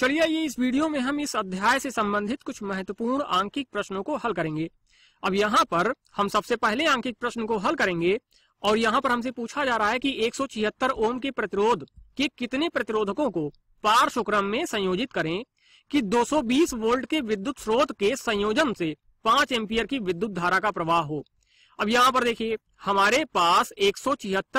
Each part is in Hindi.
चलिए ये इस वीडियो में हम इस अध्याय से संबंधित कुछ महत्वपूर्ण आंकिक प्रश्नों को हल करेंगे अब यहाँ पर हम सबसे पहले आंकिक प्रश्न को हल करेंगे और यहाँ पर हमसे पूछा जा रहा है कि एक ओम के प्रतिरोध के कितने प्रतिरोधकों को पार्श्व क्रम में संयोजित करें कि 220 वोल्ट के विद्युत स्रोत के संयोजन से 5 एम्पियर की विद्युत धारा का प्रवाह हो अब यहाँ पर देखिए हमारे पास एक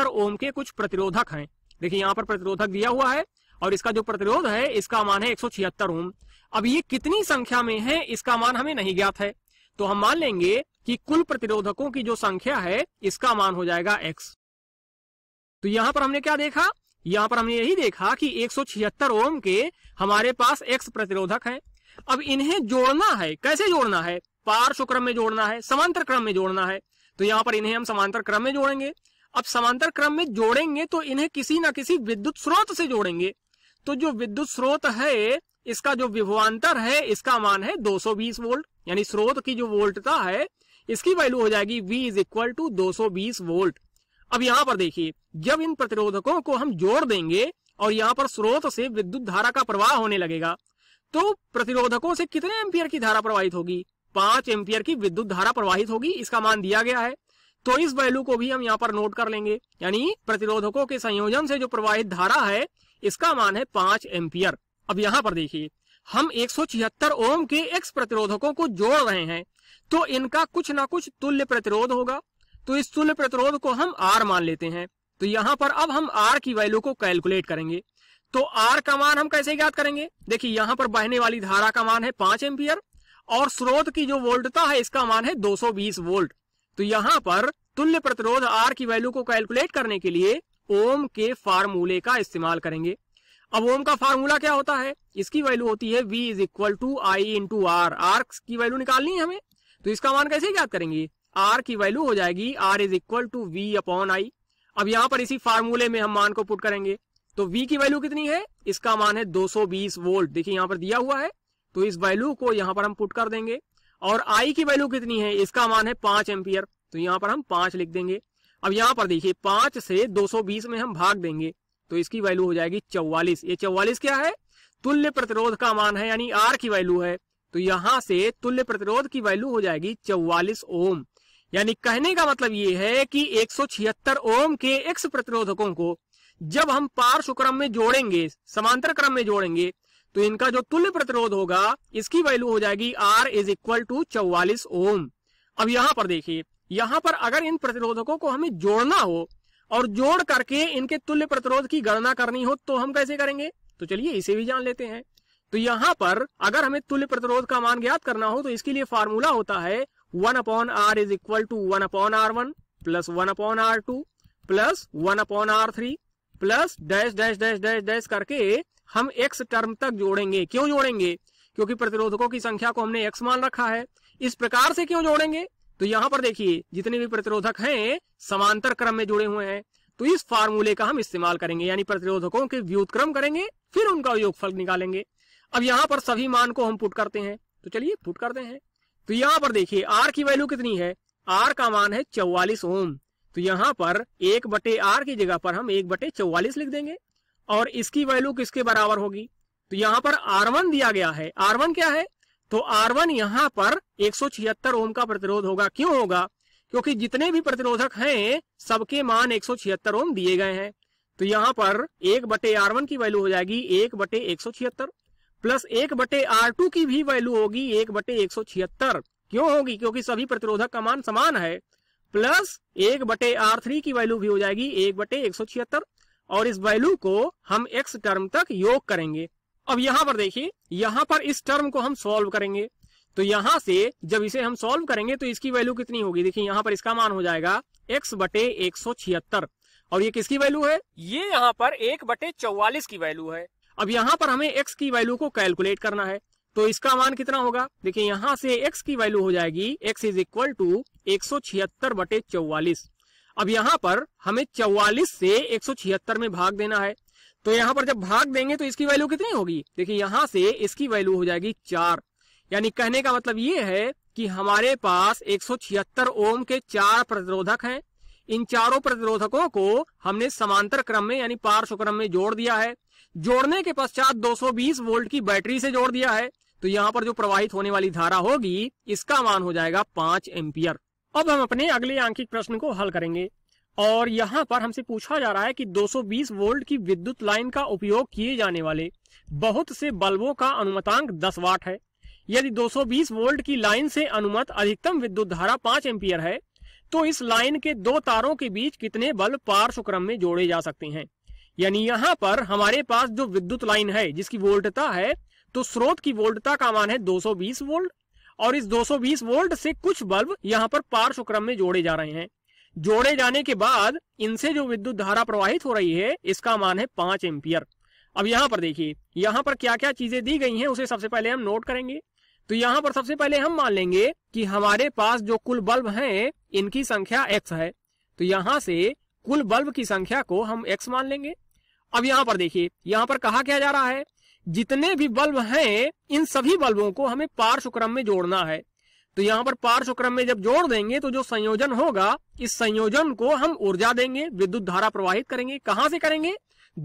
ओम के कुछ प्रतिरोधक हैं देखिए यहाँ पर प्रतिरोधक दिया हुआ है और इसका जो प्रतिरोध है इसका मान है एक ओम अब ये कितनी संख्या में है इसका मान हमें नहीं ज्ञात है तो हम मान लेंगे कि कुल प्रतिरोधकों की जो संख्या है इसका मान हो जाएगा एक्स तो यहां पर हमने क्या देखा यहां पर हमने यही देखा कि एक ओम के हमारे पास एक्स प्रतिरोधक हैं अब इन्हें जोड़ना है कैसे जोड़ना है पार्श्व क्रम में जोड़ना है समांतर क्रम में जोड़ना है तो यहां पर इन्हें हम समांतर क्रम में जोड़ेंगे अब समांतर क्रम में जोड़ेंगे तो इन्हें किसी ना किसी विद्युत स्रोत से जोड़ेंगे तो जो विद्युत स्रोत है इसका जो विभवान्तर है इसका मान है 220 वोल्ट यानी स्रोत की जो वोल्टता है इसकी वैल्यू हो जाएगी V इज इक्वल टू दो वोल्ट अब यहां पर देखिए जब इन प्रतिरोधकों को हम जोड़ देंगे और यहां पर स्रोत से विद्युत धारा का प्रवाह होने लगेगा तो प्रतिरोधकों से कितने एम्पियर की धारा प्रवाहित होगी पांच एम्पियर की विद्युत धारा प्रवाहित होगी इसका मान दिया गया है तो इस वैल्यू को भी हम यहाँ पर नोट कर लेंगे यानी प्रतिरोधकों के संयोजन से जो प्रवाहित धारा है इसका मान है पांच एम्पियर अब यहां पर देखिए हम एक ओम के एक्स प्रतिरोधकों को जोड़ रहे हैं तो इनका कुछ ना कुछ तुल्य प्रतिरोध होगा तो इस तुल्य प्रतिरोध को हम आर मान लेते हैं तो यहां पर अब हम आर की वैल्यू को कैलकुलेट करेंगे तो आर का मान हम कैसे ज्ञात करेंगे देखिए यहां पर बहने वाली धारा का मान है पांच एम्पियर और स्रोत की जो वोल्टता है इसका मान है 220 वोल्ट तो यहां पर तुल्य प्रतिरोध आर की वैल्यू को कैलकुलेट करने के लिए ओम के फार्मूले का इस्तेमाल करेंगे अब ओम का फार्मूला क्या होता है इसकी वैल्यू होती है V is equal to I into R R की वैल्यू निकालनी है हमें तो इसका मान कैसे याद करेंगे आर की वैल्यू हो जाएगी R is equal to V upon I अब यहां पर इसी फार्मूले में हम मान को पुट करेंगे तो वी की वैल्यू कितनी है इसका मान है 220 वोल्ट देखिए यहां पर दिया हुआ है तो इस वैल्यू को यहां पर हम पुट कर देंगे और आई की वैल्यू कितनी है इसका मान है पांच एम्पियर तो यहां पर हम पांच लिख देंगे अब यहाँ पर देखिए पांच से 220 में हम भाग देंगे तो इसकी वैल्यू हो जाएगी चौवालीस ये चौवालीस क्या है तुल्य प्रतिरोध का मान है यानी आर की वैल्यू है तो यहां से तुल्य प्रतिरोध की वैल्यू हो जाएगी चौवालीस ओम यानी कहने का मतलब ये है कि छिहत्तर ओम के एक्स प्रतिरोधकों को जब हम पार्श्व क्रम में जोड़ेंगे समांतर क्रम में जोड़ेंगे तो इनका जो तुल्य प्रतिरोध होगा इसकी वैल्यू हो जाएगी आर इज इक्वल टू चौवालिस ओम अब यहां पर देखिए यहां पर अगर इन प्रतिरोधकों को हमें जोड़ना हो और जोड़ करके इनके तुल्य प्रतिरोध की गणना करनी हो तो हम कैसे करेंगे तो चलिए इसे भी जान लेते हैं तो यहां पर अगर हमें तुल्य प्रतिरोध का मान ज्ञात करना हो तो इसके लिए फार्मूला होता है one upon R is equal to one upon R one plus one upon R two plus one upon R three plus dash dash dash dash dash करके हम एक्स टर्म तक जोड़ेंगे क्यों जोड़ेंगे क्योंकि प्रतिरोधकों की संख्या को हमने एक्स मान रखा है इस प्रकार से क्यों जोड़ेंगे तो यहां पर देखिए जितने भी प्रतिरोधक हैं समांतर क्रम में जुड़े हुए हैं तो इस फार्मूले का हम इस्तेमाल करेंगे यानी प्रतिरोधकों के व्युतक्रम करेंगे फिर उनका योगफल निकालेंगे अब यहाँ पर सभी मान को हम पुट करते हैं तो चलिए पुट करते हैं तो यहाँ पर देखिए आर की वैल्यू कितनी है आर का मान है चौवालीस ओम तो यहां पर एक बटे आर की जगह पर हम एक बटे चौवालीस लिख देंगे और इसकी वैल्यू किसके बराबर होगी तो यहां पर आर वन दिया गया है आर वन क्या है तो आर वन यहां पर छिहत्तर ओम का प्रतिरोध होगा क्यों होगा क्योंकि जितने भी प्रतिरोधक हैं सबके मान छिहत्तर ओम दिए गए हैं तो यहां पर एक बटे आर वन की वैल्यू हो जाएगी एक बटे एक सौ छिहत्तर प्लस एक बटे आर टू की भी वैल्यू होगी एक बटे एक सौ छिहत्तर क्यों होगी क्योंकि सभी प्रतिरोधक का मान समान है प्लस एक बटे आर थ्री की वैल्यू भी हो जाएगी एक बटे एक सौ छिहत्तर और इस वैल्यू को हम एक्स टर्म तक योग करेंगे अब यहां पर देखिए यहां पर इस टर्म को हम सॉल्व करेंगे तो यहां से जब इसे हम सॉल्व करेंगे तो इसकी वैल्यू कितनी होगी देखिए यहां पर इसका मान हो जाएगा x बटे एक और ये किसकी वैल्यू है ये यहां पर एक बटे चौवालीस की वैल्यू है अब यहां पर हमें एक्स की वैल्यू को कैलकुलेट करना है तो इसका मान कितना होगा देखिए यहाँ से एक्स की वैल्यू हो जाएगी एक्स इज इक्वल टू एक सौ छिहत्तर बटे चौवालीस अब यहाँ पर हमें चौवालीस से एक सौ छिहत्तर में भाग देना है तो यहां पर जब भाग देंगे तो इसकी वैल्यू कितनी होगी देखिए यहां से इसकी वैल्यू हो जाएगी चार यानी कहने का मतलब ये है कि हमारे पास एक ओम के चार प्रतिरोधक हैं इन चारों प्रतिरोधकों को हमने समांतर क्रम में यानी पार्श्व क्रम में जोड़ दिया है जोड़ने के पश्चात 220 वोल्ट की बैटरी से जोड़ दिया है तो यहाँ पर जो प्रवाहित होने वाली धारा होगी इसका मान हो जाएगा पांच एम्पियर अब हम अपने अगले आंकिक प्रश्न को हल करेंगे और यहाँ पर हमसे पूछा जा रहा है कि 220 वोल्ट की विद्युत लाइन का उपयोग किए जाने वाले बहुत से बल्बों का अनुमतांक 10 वाट है यदि 220 वोल्ट की लाइन से अनुमत अधिकतम विद्युत धारा 5 एम्पियर है तो इस लाइन के दो तारों के बीच कितने बल्ब पार्श्व क्रम में जोड़े जा सकते हैं यानी यहाँ पर हमारे पास जो विद्युत लाइन है जिसकी वोल्टता है तो स्रोत की वोल्टता का मान है दो वोल्ट और इस 220 वोल्ट से कुछ बल्ब यहाँ पर पार्श्व क्रम में जोड़े जा रहे हैं जोड़े जाने के बाद इनसे जो विद्युत धारा प्रवाहित हो रही है इसका मान है पांच एम्पियर अब यहाँ पर देखिए यहाँ पर क्या क्या चीजें दी गई हैं उसे सबसे पहले हम नोट करेंगे तो यहाँ पर सबसे पहले हम मान लेंगे कि हमारे पास जो कुल बल्ब हैं इनकी संख्या एक्स है तो यहाँ से कुल बल्ब की संख्या को हम एक्स मान लेंगे अब यहाँ पर देखिए यहाँ पर कहा क्या जा रहा है जितने भी बल्ब हैं इन सभी बल्बों को हमें पार्श्व क्रम में जोड़ना है तो यहाँ पर पार्श्व क्रम में जब जोड़ देंगे तो जो संयोजन होगा इस संयोजन को हम ऊर्जा देंगे विद्युत धारा प्रवाहित करेंगे कहां से करेंगे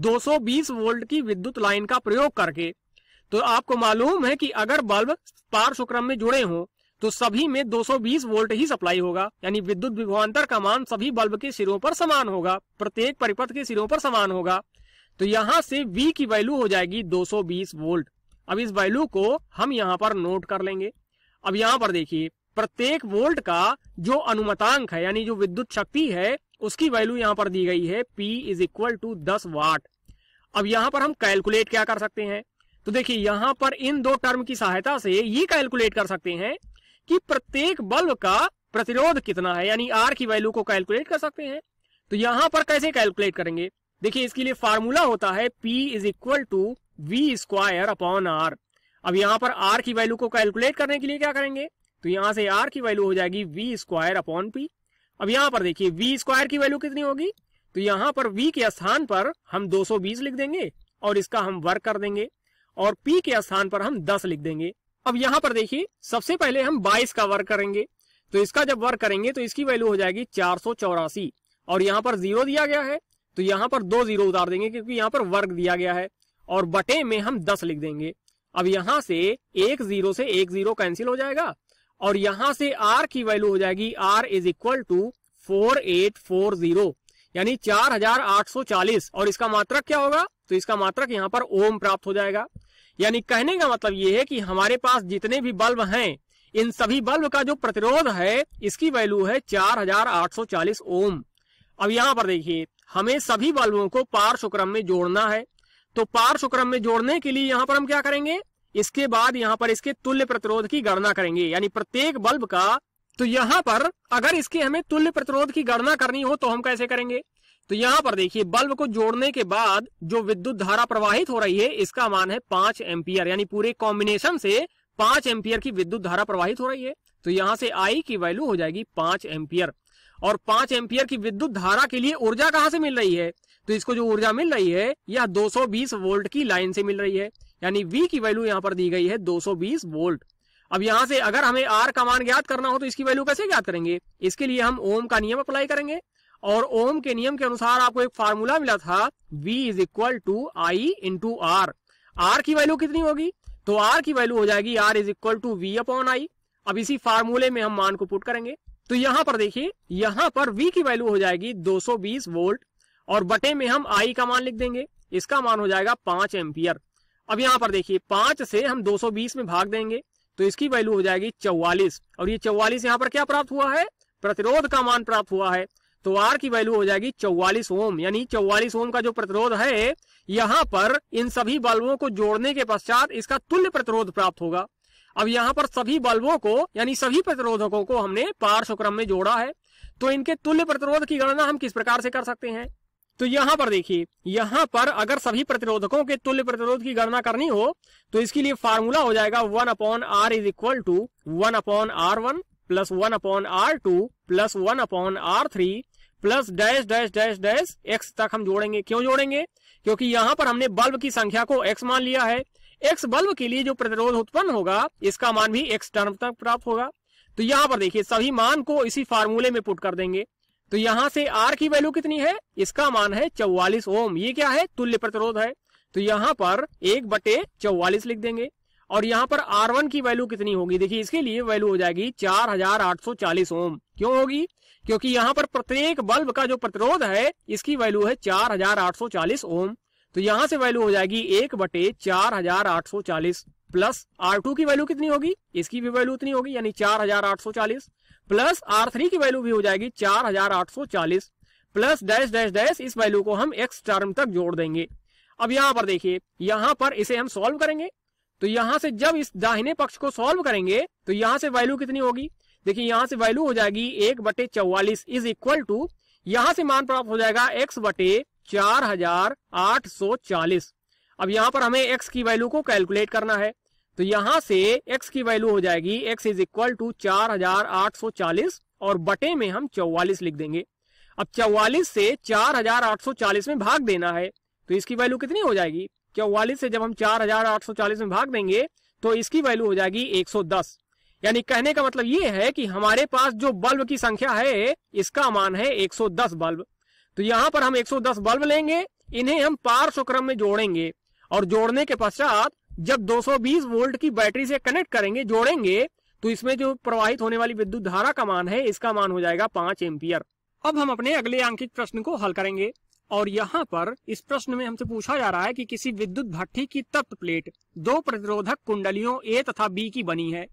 220 वोल्ट की विद्युत लाइन का प्रयोग करके तो आपको मालूम है कि अगर बल्ब पार्श्व क्रम में जुड़े हों तो सभी में 220 वोल्ट ही सप्लाई होगा यानी विद्युत विभवान्तर का मान सभी बल्ब के सिरों पर समान होगा प्रत्येक परिपथ के सिरों पर समान होगा तो यहाँ से वी की वैल्यू हो जाएगी दो वोल्ट अब इस वैल्यू को हम यहाँ पर नोट कर लेंगे अब यहाँ पर देखिए प्रत्येक वोल्ट का जो अनुमतांक है यानी जो विद्युत शक्ति है उसकी वैल्यू यहां पर दी गई है P इज इक्वल टू दस वाट अब यहाँ पर हम कैलकुलेट क्या कर सकते हैं तो देखिए यहां पर इन दो टर्म की सहायता से ये कैलकुलेट कर सकते हैं कि प्रत्येक बल्ब का प्रतिरोध कितना है यानी आर की वैल्यू को कैलकुलेट कर सकते हैं तो यहां पर कैसे कैलकुलेट करेंगे देखिए इसके लिए फार्मूला होता है P is equal to V square upon R अब यहां पर आर की वैल्यू को कैलकुलेट करने के लिए क्या करेंगे तो यहां से आर की वैल्यू हो जाएगी वी स्क्वायर अपॉन पी अब यहां पर देखिए वी स्क्वायर की वैल्यू कितनी होगी तो यहां पर वी के स्थान पर हम 220 लिख देंगे और इसका हम वर्क कर देंगे और पी के स्थान पर हम 10 लिख देंगे अब यहां पर देखिए सबसे पहले हम 22 का वर्क करेंगे तो इसका जब वर्क करेंगे तो इसकी वैल्यू हो जाएगी चार और यहां पर जीरो दिया गया है तो यहां पर दो जीरो उतार देंगे क्योंकि यहां पर वर्ग दिया गया है और बटे में हम दस लिख देंगे अब यहां से एक जीरो से एक जीरो कैंसिल हो जाएगा और यहां से आर की वैल्यू हो जाएगी R is equal to four eight four zero यानी चार हजार आठ सौ चालीस और इसका मात्रक क्या होगा तो इसका मात्रक यहाँ पर ओम प्राप्त हो जाएगा यानी कहने का मतलब ये है कि हमारे पास जितने भी बल्ब हैं इन सभी बल्ब का जो प्रतिरोध है इसकी वैल्यू है चार हजार आठ सौ चालीस ओम अब यहाँ पर देखिए हमें सभी बल्बों को पार्श्व क्रम में जोड़ना है तो पार्श्व क्रम में जोड़ने के लिए यहां पर हम क्या करेंगे इसके बाद यहां पर इसके तुल्य प्रतिरोध की गणना करेंगे यानी प्रत्येक बल्ब का तो यहां पर अगर इसके हमें तुल्य प्रतिरोध की गणना करनी हो तो हम कैसे करेंगे तो यहां पर देखिए बल्ब को जोड़ने के बाद जो विद्युत धारा प्रवाहित हो रही है इसका मान है पांच एम्पियर यानी पूरे कॉम्बिनेशन से पांच एम्पियर की विद्युत धारा प्रवाहित हो रही है तो यहां से आई की वैल्यू हो जाएगी पांच एम्पियर और पांच एम्पियर की विद्युत धारा के लिए ऊर्जा कहां से मिल रही है तो इसको जो ऊर्जा मिल रही है यह 220 वोल्ट की लाइन से मिल रही है यानी वी की वैल्यू यहाँ पर दी गई है 220 वोल्ट अब यहाँ से अगर हमें आर का मान ज्ञात करना हो तो इसकी वैल्यू कैसे ज्ञात करेंगे इसके लिए हम ओम का नियम अप्लाई करेंगे और ओम के नियम के अनुसार आपको एक फार्मूला मिला था V is equal to I into R R की वैल्यू कितनी होगी तो आर की वैल्यू हो जाएगी R is equal to V upon I अब इसी फार्मूले में हम मान को पुट करेंगे तो यहां पर देखिए यहां पर V की वैल्यू हो जाएगी 220 वोल्ट और बटे में हम आई का मान लिख देंगे इसका मान हो जाएगा पांच एम्पियर अब यहाँ पर देखिए पांच से हम 220 में भाग देंगे तो इसकी वैल्यू हो जाएगी 44 और ये 44 यहाँ पर क्या प्राप्त हुआ है प्रतिरोध का मान प्राप्त हुआ है तो आर की वैल्यू हो जाएगी 44 ओम यानी 44 ओम का जो प्रतिरोध है यहां पर इन सभी बल्बों को जोड़ने के पश्चात इसका तुल्य प्रतिरोध प्राप्त होगा अब यहाँ पर सभी बल्बों को यानी सभी प्रतिरोधकों को हमने पार्श्व क्रम में जोड़ा है तो इनके तुल्य प्रतिरोध की गणना हम किस प्रकार से कर सकते हैं तो यहां पर देखिए यहां पर अगर सभी प्रतिरोधकों के तुल्य प्रतिरोध की गणना करनी हो तो इसके लिए फार्मूला हो जाएगा one upon R is equal to one upon R one plus one upon R two plus one upon R three plus dash dash dash dash X तक हम जोड़ेंगे क्यों जोड़ेंगे क्योंकि यहां पर हमने बल्ब की संख्या को एक्स मान लिया है एक्स बल्ब के लिए जो प्रतिरोध उत्पन्न होगा इसका मान भी एक्स टर्म तक प्राप्त होगा तो यहां पर देखिए सभी मान को इसी फार्मूले में पुट कर देंगे तो यहाँ से आर की वैल्यू कितनी है इसका मान है चौवालीस ओम ये क्या है तुल्य प्रतिरोध है तो यहाँ पर एक बटे चौवालीस लिख देंगे और यहाँ पर R1 की वैल्यू कितनी होगी देखिए इसके लिए वैल्यू हो जाएगी 4840 ओम क्यों होगी क्योंकि यहाँ पर प्रत्येक बल्ब का जो प्रतिरोध है इसकी वैल्यू है 4840 ओम तो यहाँ से वैल्यू हो जाएगी एक बटे चार प्लस आर की वैल्यू कितनी होगी इसकी भी वैल्यू उतनी होगी यानी चार प्लस आर थ्री की वैल्यू भी हो जाएगी चार हजार आठ सौ चालीस प्लस डैश डैश डैश इस वैल्यू को हम एक्स टर्म तक जोड़ देंगे अब यहां पर देखिए यहां पर इसे हम सॉल्व करेंगे तो यहां से जब इस दाहिने पक्ष को सॉल्व करेंगे तो यहां से वैल्यू कितनी होगी देखिए यहां से वैल्यू हो जाएगी एक बटे चौवालीस इज इक्वल टू यहां से मान प्राप्त हो जाएगा एक्स बटे चार हजार आठ सौ चालीस अब यहां पर हमें एक्स की वैल्यू को कैलकुलेट करना है तो यहां से x की वैल्यू हो जाएगी x इज इक्वल टू चार हजार आठ सौ चालीस और बटे में हम चौवालीस लिख देंगे अब चौवालीस से चार हजार आठ सौ चालीस में भाग देना है तो इसकी वैल्यू कितनी हो जाएगी चौवालिस से जब हम चार हजार आठ सौ चालीस में भाग देंगे तो इसकी वैल्यू हो जाएगी एक सौ दस यानी कहने का मतलब ये है कि हमारे पास जो बल्ब की संख्या है इसका मान है एक सौ दस बल्ब तो यहाँ पर हम एक सौ दस बल्ब लेंगे इन्हें हम पार्श्व क्रम में जोड़ेंगे और जोड़ने के पश्चात जब 220 वोल्ट की बैटरी से कनेक्ट करेंगे जोड़ेंगे तो इसमें जो प्रवाहित होने वाली विद्युत धारा का मान है इसका मान हो जाएगा पांच एम्पियर अब हम अपने अगले अंकित प्रश्न को हल करेंगे और यहाँ पर इस प्रश्न में हमसे पूछा जा रहा है कि किसी विद्युत भट्टी की तप्त प्लेट दो प्रतिरोधक कुंडलियों ए तथा बी की बनी है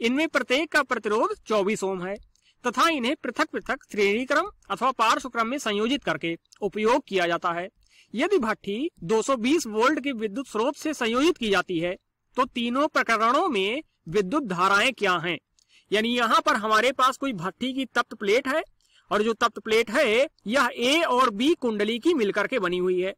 इनमें प्रत्येक का प्रतिरोध 24 ओम है तथा इन्हें पृथक पृथक श्रेणी क्रम अथवा पार्श्व क्रम में संयोजित करके उपयोग किया जाता है यदि भट्टी 220 वोल्ट के विद्युत स्रोत से संयोजित की जाती है तो तीनों प्रकरणों में विद्युत धाराएं क्या हैं? यानी यहाँ पर हमारे पास कोई भट्टी की तप्त प्लेट है और जो तप्त प्लेट है यह ए और बी कुंडली की मिलकर के बनी हुई है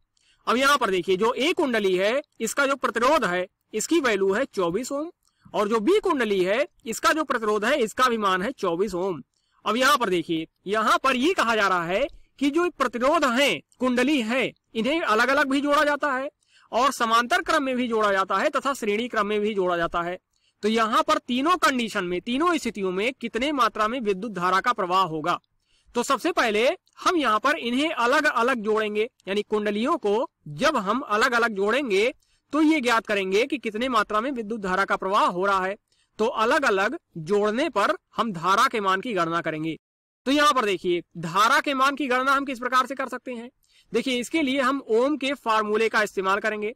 अब यहाँ पर देखिए जो ए कुंडली है इसका जो प्रतिरोध है इसकी वैल्यू है चौबीस ओम और जो बी कुंडली है इसका जो प्रतिरोध है इसका भी मान है चौबीस ओम अब यहाँ पर देखिए यहाँ पर ये कहा जा रहा है कि जो प्रतिरोध है कुंडली है इन्हें अलग अलग भी जोड़ा जाता है और समांतर क्रम में भी जोड़ा जाता है तथा श्रेणी क्रम में भी जोड़ा जाता है तो यहाँ पर तीनों कंडीशन में तीनों स्थितियों में कितने मात्रा में विद्युत धारा का प्रवाह होगा तो सबसे पहले हम यहाँ पर इन्हें अलग अलग जोड़ेंगे यानी कुंडलियों को जब हम अलग अलग जोड़ेंगे तो ये ज्ञात करेंगे कि कितने मात्रा में विद्युत धारा का प्रवाह हो रहा है तो अलग अलग जोड़ने पर हम धारा के मान की गणना करेंगे तो यहाँ पर देखिए धारा के मान की गणना हम किस प्रकार से कर सकते हैं देखिए इसके लिए हम ओम के फार्मूले का इस्तेमाल करेंगे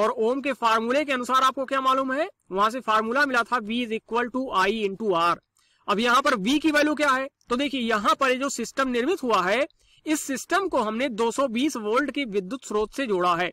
और ओम के फार्मूले के अनुसार आपको क्या मालूम है वहां से फार्मूला मिला था V is equal to I into R अब यहाँ पर वी की वैल्यू क्या है तो देखिए यहाँ पर जो सिस्टम निर्मित हुआ है इस सिस्टम को हमने 220 वोल्ट के विद्युत स्रोत से जोड़ा है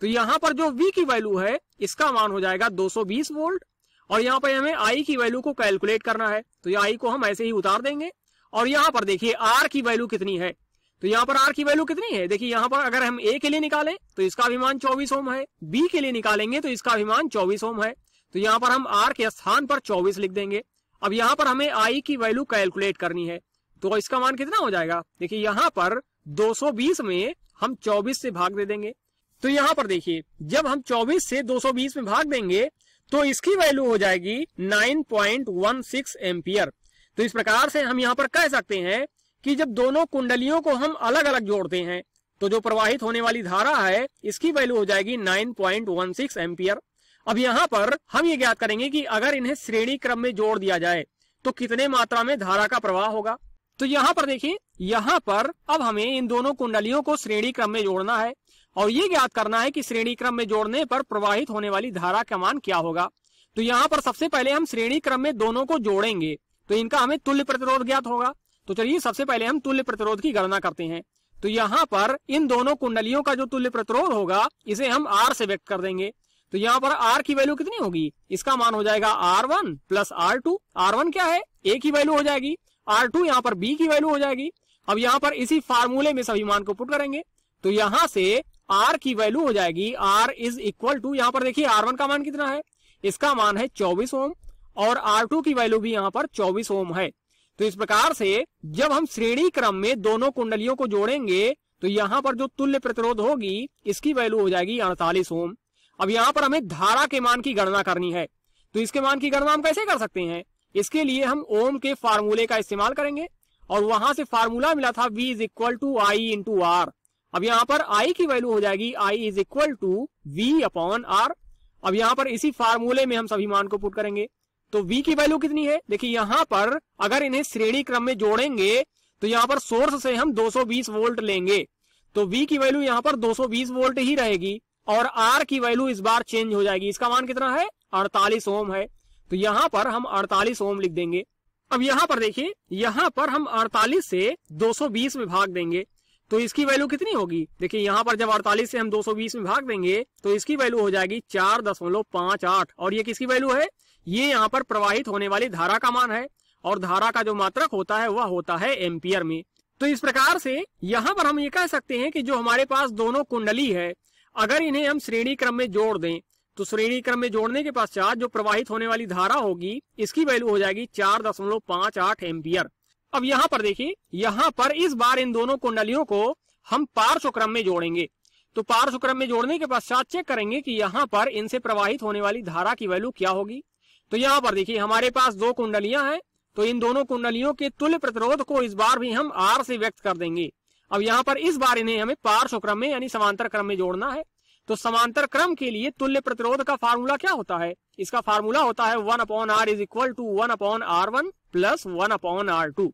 तो यहाँ पर जो वी की वैल्यू है इसका मान हो जाएगा 220 वोल्ट और यहाँ पर हमें आई की वैल्यू को कैलकुलेट करना है तो ये आई को हम ऐसे ही उतार देंगे और यहाँ पर देखिए आर की वैल्यू कितनी है तो यहाँ पर आर की वैल्यू कितनी है देखिए यहाँ पर अगर हम ए के लिए निकालें तो इसका अभिमान चौबीस ओम है बी के लिए निकालेंगे तो इसका अभिमान चौबीस ओम है तो यहाँ पर हम आर के स्थान पर चौबीस लिख देंगे अब यहाँ पर हमें आई की वैल्यू कैलकुलेट करनी है तो इसका मान कितना हो जाएगा देखिए यहाँ पर 220 में हम 24 से भाग दे देंगे तो यहाँ पर देखिए जब हम 24 से 220 में भाग देंगे तो इसकी वैल्यू हो जाएगी 9.16 एम्पियर तो इस प्रकार से हम यहाँ पर कह सकते हैं कि जब दोनों कुंडलियों को हम अलग अलग जोड़ते हैं तो जो प्रवाहित होने वाली धारा है इसकी वैल्यू हो जाएगी 9.16 पॉइंट एम्पियर अब यहाँ पर हम ये ज्ञात करेंगे कि अगर इन्हें श्रेणी क्रम में जोड़ दिया जाए तो कितने मात्रा में धारा का प्रवाह होगा तो यहाँ पर देखिए यहाँ पर अब हमें इन दोनों कुंडलियों को श्रेणी क्रम में जोड़ना है और ये ज्ञात करना है कि श्रेणी क्रम में जोड़ने पर प्रवाहित होने वाली धारा का मान क्या होगा तो यहाँ पर सबसे पहले हम श्रेणी क्रम में दोनों को जोड़ेंगे तो इनका हमें तुल्य प्रतिरोध ज्ञात होगा तो चलिए सबसे पहले हम तुल्य प्रतिरोध की गणना करते हैं तो यहाँ पर इन दोनों कुंडलियों का जो तुल्य प्रतिरोध होगा इसे हम आर से व्यक्त कर देंगे तो यहाँ पर आर की वैल्यू कितनी होगी इसका मान हो जाएगा R one plus R two R one क्या है ए की वैल्यू हो जाएगी आर टू यहाँ पर बी की वैल्यू हो जाएगी अब यहाँ पर इसी फार्मूले में सभी मान को पुट करेंगे तो यहाँ से आर की वैल्यू हो जाएगी आर इज इक्वल टू यहाँ पर देखिए आर वन का मान कितना है इसका मान है चौबीस ओम और आर टू की वैल्यू भी यहाँ पर चौबीस ओम है तो इस प्रकार से जब हम श्रेणी क्रम में दोनों कुंडलियों को जोड़ेंगे तो यहाँ पर जो तुल्य प्रतिरोध होगी इसकी वैल्यू हो जाएगी अड़तालीस ओम अब यहाँ पर हमें धारा के मान की गणना करनी है तो इसके मान की गणना हम कैसे कर सकते हैं इसके लिए हम ओम के फार्मूले का इस्तेमाल करेंगे और वहां से फार्मूला मिला था V is equal to I into R अब यहाँ पर I की वैल्यू हो जाएगी I is equal to V upon R अब यहाँ पर इसी फार्मूले में हम सभी मान को पुट करेंगे तो वी की वैल्यू कितनी है देखिए यहाँ पर अगर इन्हें श्रेणी क्रम में जोड़ेंगे तो यहाँ पर सोर्स से हम 220 वोल्ट लेंगे तो वी की वैल्यू यहाँ पर 220 वोल्ट ही रहेगी और आर की वैल्यू इस बार चेंज हो जाएगी इसका मान कितना है अड़तालीस ओम है तो यहाँ पर हम अड़तालीस ओम लिख देंगे अब यहाँ पर देखिए यहाँ पर हम 48 से 220 में भाग देंगे तो इसकी वैल्यू कितनी होगी देखिए यहाँ पर जब 48 से हम 220 में भाग देंगे तो इसकी वैल्यू हो जाएगी चार दशमलव पांच आठ और ये किसकी वैल्यू है ये यहाँ पर प्रवाहित होने वाली धारा का मान है और धारा का जो मात्रक होता है वह होता है एम्पियर में तो इस प्रकार से यहाँ पर हम ये कह सकते हैं कि जो हमारे पास दोनों कुंडली है अगर इन्हें हम श्रेणी क्रम में जोड़ दें तो श्रेणी क्रम में जोड़ने के पश्चात जो प्रवाहित होने वाली धारा होगी इसकी वैल्यू हो जाएगी चार दशमलव पांच आठ एम्पियर अब यहाँ पर देखिए यहाँ पर इस बार इन दोनों कुंडलियों को हम पार्श्व क्रम में जोड़ेंगे तो पार्श्व क्रम में जोड़ने के पश्चात चेक करेंगे कि यहाँ पर इनसे प्रवाहित होने वाली धारा की वैल्यू क्या होगी तो यहाँ पर देखिए हमारे पास दो कुंडलियां हैं तो इन दोनों कुंडलियों के तुल्य प्रतिरोध को इस बार भी हम आर से व्यक्त कर देंगे अब यहाँ पर इस बार इन्हें हमें पार्श्व क्रम में यानी समांतर क्रम में जोड़ना है तो समांतर क्रम के लिए तुल्य प्रतिरोध का फार्मूला क्या होता है इसका फार्मूला होता है one upon R is equal to one upon R one plus one upon R two